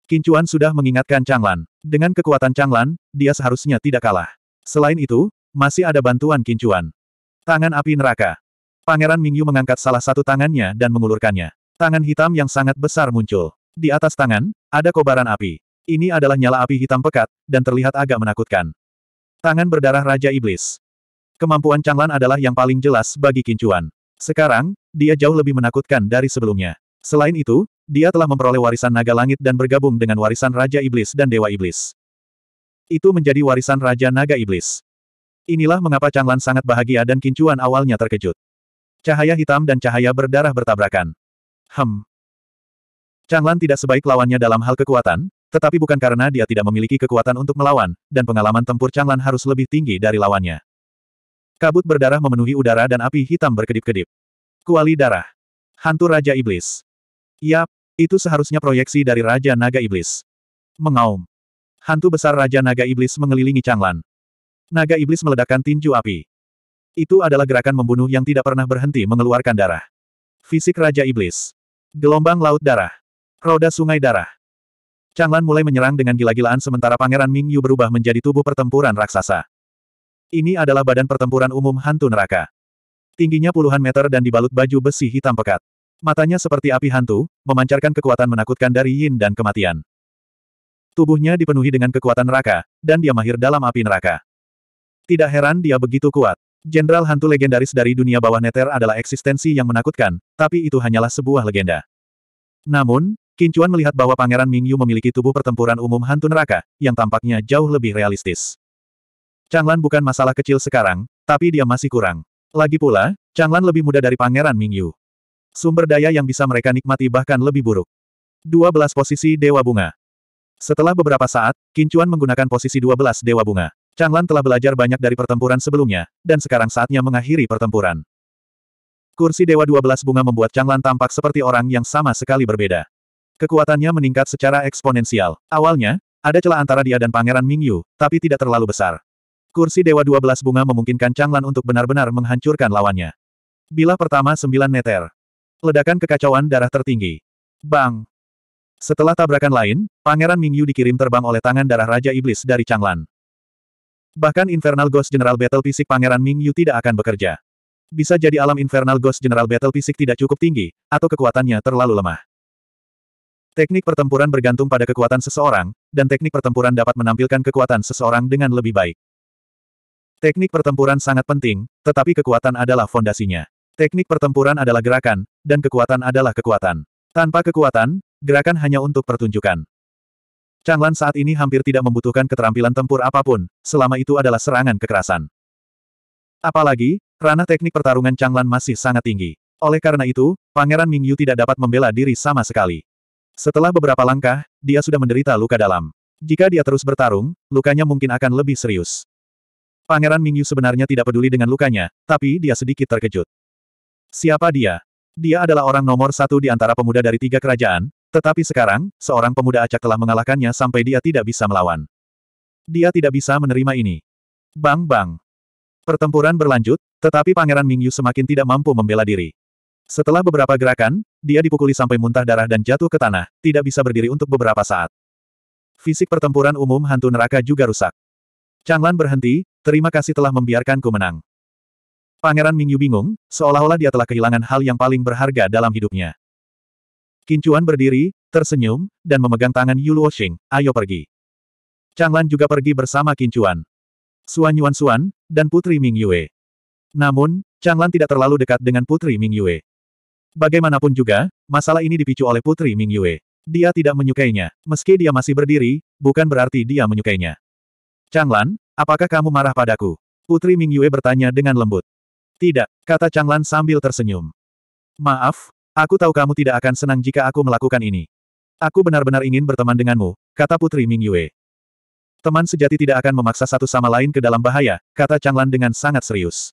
Kincuan sudah mengingatkan Changlan. Dengan kekuatan Changlan, dia seharusnya tidak kalah. Selain itu, masih ada bantuan Kincuan. Tangan api neraka. Pangeran Mingyu mengangkat salah satu tangannya dan mengulurkannya. Tangan hitam yang sangat besar muncul. Di atas tangan, ada kobaran api. Ini adalah nyala api hitam pekat, dan terlihat agak menakutkan. Tangan berdarah Raja Iblis. Kemampuan Changlan adalah yang paling jelas bagi Kincuan. Sekarang, dia jauh lebih menakutkan dari sebelumnya. Selain itu, dia telah memperoleh warisan naga langit dan bergabung dengan warisan Raja Iblis dan Dewa Iblis. Itu menjadi warisan Raja Naga Iblis. Inilah mengapa Changlan sangat bahagia dan Kincuan awalnya terkejut. Cahaya hitam dan cahaya berdarah bertabrakan. Hem. Changlan tidak sebaik lawannya dalam hal kekuatan, tetapi bukan karena dia tidak memiliki kekuatan untuk melawan, dan pengalaman tempur Changlan harus lebih tinggi dari lawannya. Kabut berdarah memenuhi udara dan api hitam berkedip-kedip. Kuali darah. Hantu Raja Iblis. Yap, itu seharusnya proyeksi dari Raja Naga Iblis. Mengaum. Hantu besar Raja Naga Iblis mengelilingi Changlan. Naga Iblis meledakkan tinju api. Itu adalah gerakan membunuh yang tidak pernah berhenti mengeluarkan darah. Fisik Raja Iblis. Gelombang Laut Darah. Roda Sungai Darah. Chang Lan mulai menyerang dengan gila-gilaan sementara Pangeran Ming Yu berubah menjadi tubuh pertempuran raksasa. Ini adalah badan pertempuran umum hantu neraka. Tingginya puluhan meter dan dibalut baju besi hitam pekat. Matanya seperti api hantu, memancarkan kekuatan menakutkan dari yin dan kematian. Tubuhnya dipenuhi dengan kekuatan neraka, dan dia mahir dalam api neraka. Tidak heran dia begitu kuat. Jenderal hantu legendaris dari dunia bawah neter adalah eksistensi yang menakutkan, tapi itu hanyalah sebuah legenda. Namun, Kincuan melihat bahwa Pangeran Mingyu memiliki tubuh pertempuran umum hantu neraka, yang tampaknya jauh lebih realistis. Changlan bukan masalah kecil sekarang, tapi dia masih kurang. Lagi pula, Changlan lebih muda dari Pangeran Mingyu. Sumber daya yang bisa mereka nikmati bahkan lebih buruk. 12 posisi Dewa Bunga Setelah beberapa saat, Kincuan menggunakan posisi 12 Dewa Bunga. Changlan telah belajar banyak dari pertempuran sebelumnya, dan sekarang saatnya mengakhiri pertempuran. Kursi Dewa 12 Bunga membuat Changlan tampak seperti orang yang sama sekali berbeda. Kekuatannya meningkat secara eksponensial. Awalnya, ada celah antara dia dan Pangeran Mingyu, tapi tidak terlalu besar. Kursi Dewa 12 Bunga memungkinkan Changlan untuk benar-benar menghancurkan lawannya. Bila pertama 9 meter. Ledakan kekacauan darah tertinggi. Bang! Setelah tabrakan lain, Pangeran Mingyu dikirim terbang oleh tangan darah Raja Iblis dari Changlan. Bahkan Infernal Ghost General Battle Fisik Pangeran Mingyu tidak akan bekerja. Bisa jadi alam Infernal Ghost General Battle Fisik tidak cukup tinggi, atau kekuatannya terlalu lemah. Teknik pertempuran bergantung pada kekuatan seseorang, dan teknik pertempuran dapat menampilkan kekuatan seseorang dengan lebih baik. Teknik pertempuran sangat penting, tetapi kekuatan adalah fondasinya. Teknik pertempuran adalah gerakan, dan kekuatan adalah kekuatan. Tanpa kekuatan, gerakan hanya untuk pertunjukan. Changlan saat ini hampir tidak membutuhkan keterampilan tempur apapun, selama itu adalah serangan kekerasan. Apalagi, ranah teknik pertarungan Changlan masih sangat tinggi. Oleh karena itu, Pangeran Mingyu tidak dapat membela diri sama sekali. Setelah beberapa langkah, dia sudah menderita luka dalam. Jika dia terus bertarung, lukanya mungkin akan lebih serius. Pangeran Mingyu sebenarnya tidak peduli dengan lukanya, tapi dia sedikit terkejut. Siapa dia? Dia adalah orang nomor satu di antara pemuda dari tiga kerajaan, tetapi sekarang, seorang pemuda acak telah mengalahkannya sampai dia tidak bisa melawan. Dia tidak bisa menerima ini. Bang-bang. Pertempuran berlanjut, tetapi Pangeran Mingyu semakin tidak mampu membela diri. Setelah beberapa gerakan, dia dipukuli sampai muntah darah dan jatuh ke tanah, tidak bisa berdiri untuk beberapa saat. Fisik pertempuran umum hantu neraka juga rusak. Changlan berhenti, terima kasih telah membiarkanku menang. Pangeran Mingyu bingung, seolah-olah dia telah kehilangan hal yang paling berharga dalam hidupnya. Kincuan berdiri, tersenyum, dan memegang tangan Yuluo Sheng. ayo pergi. Changlan juga pergi bersama Kincuan. Suan Yuan Suan, dan Putri Mingyue. Yue. Namun, Changlan tidak terlalu dekat dengan Putri Mingyue. Bagaimanapun juga, masalah ini dipicu oleh Putri Ming Yue. Dia tidak menyukainya. Meski dia masih berdiri, bukan berarti dia menyukainya. Changlan, apakah kamu marah padaku? Putri Ming Yue bertanya dengan lembut. Tidak, kata Changlan sambil tersenyum. Maaf, aku tahu kamu tidak akan senang jika aku melakukan ini. Aku benar-benar ingin berteman denganmu, kata Putri Ming Yue. Teman sejati tidak akan memaksa satu sama lain ke dalam bahaya, kata Changlan dengan sangat serius.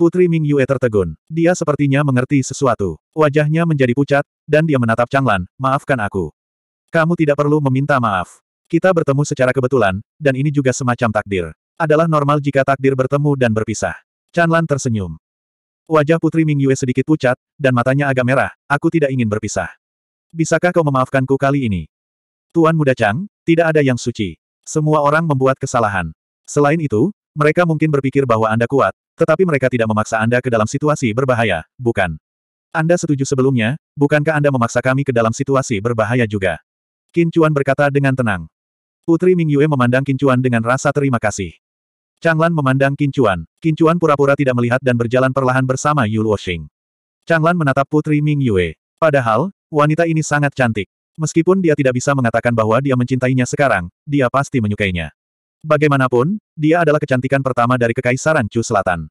Putri Ming Yue tertegun. Dia sepertinya mengerti sesuatu. Wajahnya menjadi pucat, dan dia menatap Chang Lan. maafkan aku. Kamu tidak perlu meminta maaf. Kita bertemu secara kebetulan, dan ini juga semacam takdir. Adalah normal jika takdir bertemu dan berpisah. Chang Lan tersenyum. Wajah Putri Ming Yue sedikit pucat, dan matanya agak merah, aku tidak ingin berpisah. Bisakah kau memaafkanku kali ini? Tuan Muda Chang, tidak ada yang suci. Semua orang membuat kesalahan. Selain itu, mereka mungkin berpikir bahwa Anda kuat, tetapi mereka tidak memaksa Anda ke dalam situasi berbahaya, bukan? Anda setuju sebelumnya, bukankah Anda memaksa kami ke dalam situasi berbahaya juga? Qin Chuan berkata dengan tenang. Putri Ming Yue memandang Qin Chuan dengan rasa terima kasih. Chang Lan memandang Qin Chuan. Qin Chuan pura-pura tidak melihat dan berjalan perlahan bersama Yu Chang Lan menatap Putri Ming Yue. Padahal, wanita ini sangat cantik. Meskipun dia tidak bisa mengatakan bahwa dia mencintainya sekarang, dia pasti menyukainya. Bagaimanapun, dia adalah kecantikan pertama dari Kekaisaran Chu Selatan.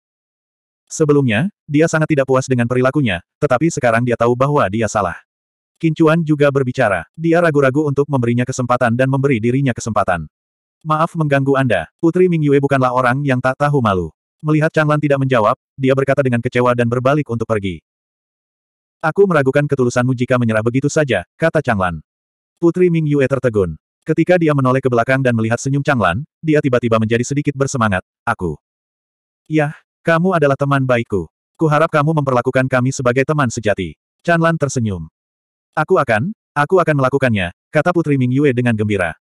Sebelumnya, dia sangat tidak puas dengan perilakunya, tetapi sekarang dia tahu bahwa dia salah. Kincuan juga berbicara. Dia ragu-ragu untuk memberinya kesempatan dan memberi dirinya kesempatan. Maaf mengganggu Anda, Putri Ming Yue bukanlah orang yang tak tahu malu. Melihat Chang Lan tidak menjawab, dia berkata dengan kecewa dan berbalik untuk pergi. Aku meragukan ketulusanmu jika menyerah begitu saja, kata Chang Lan. Putri Ming Yue tertegun. Ketika dia menoleh ke belakang dan melihat senyum Changlan, dia tiba-tiba menjadi sedikit bersemangat. Aku. Yah, kamu adalah teman baikku. Kuharap kamu memperlakukan kami sebagai teman sejati. Changlan tersenyum. Aku akan, aku akan melakukannya, kata Putri Ming Yue dengan gembira.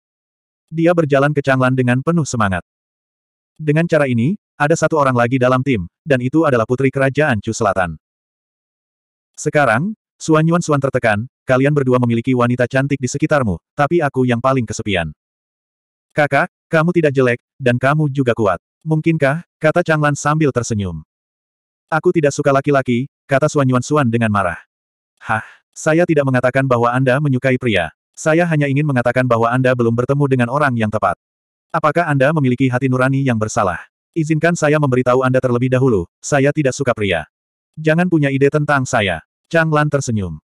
Dia berjalan ke Changlan dengan penuh semangat. Dengan cara ini, ada satu orang lagi dalam tim, dan itu adalah Putri Kerajaan Chu Selatan. Sekarang, Suan Yuan Suan tertekan, kalian berdua memiliki wanita cantik di sekitarmu, tapi aku yang paling kesepian. Kakak, kamu tidak jelek, dan kamu juga kuat. Mungkinkah, kata Changlan sambil tersenyum. Aku tidak suka laki-laki, kata Suan Yuan Suan dengan marah. Hah, saya tidak mengatakan bahwa Anda menyukai pria. Saya hanya ingin mengatakan bahwa Anda belum bertemu dengan orang yang tepat. Apakah Anda memiliki hati nurani yang bersalah? Izinkan saya memberitahu Anda terlebih dahulu, saya tidak suka pria. Jangan punya ide tentang saya. Chang Lan tersenyum.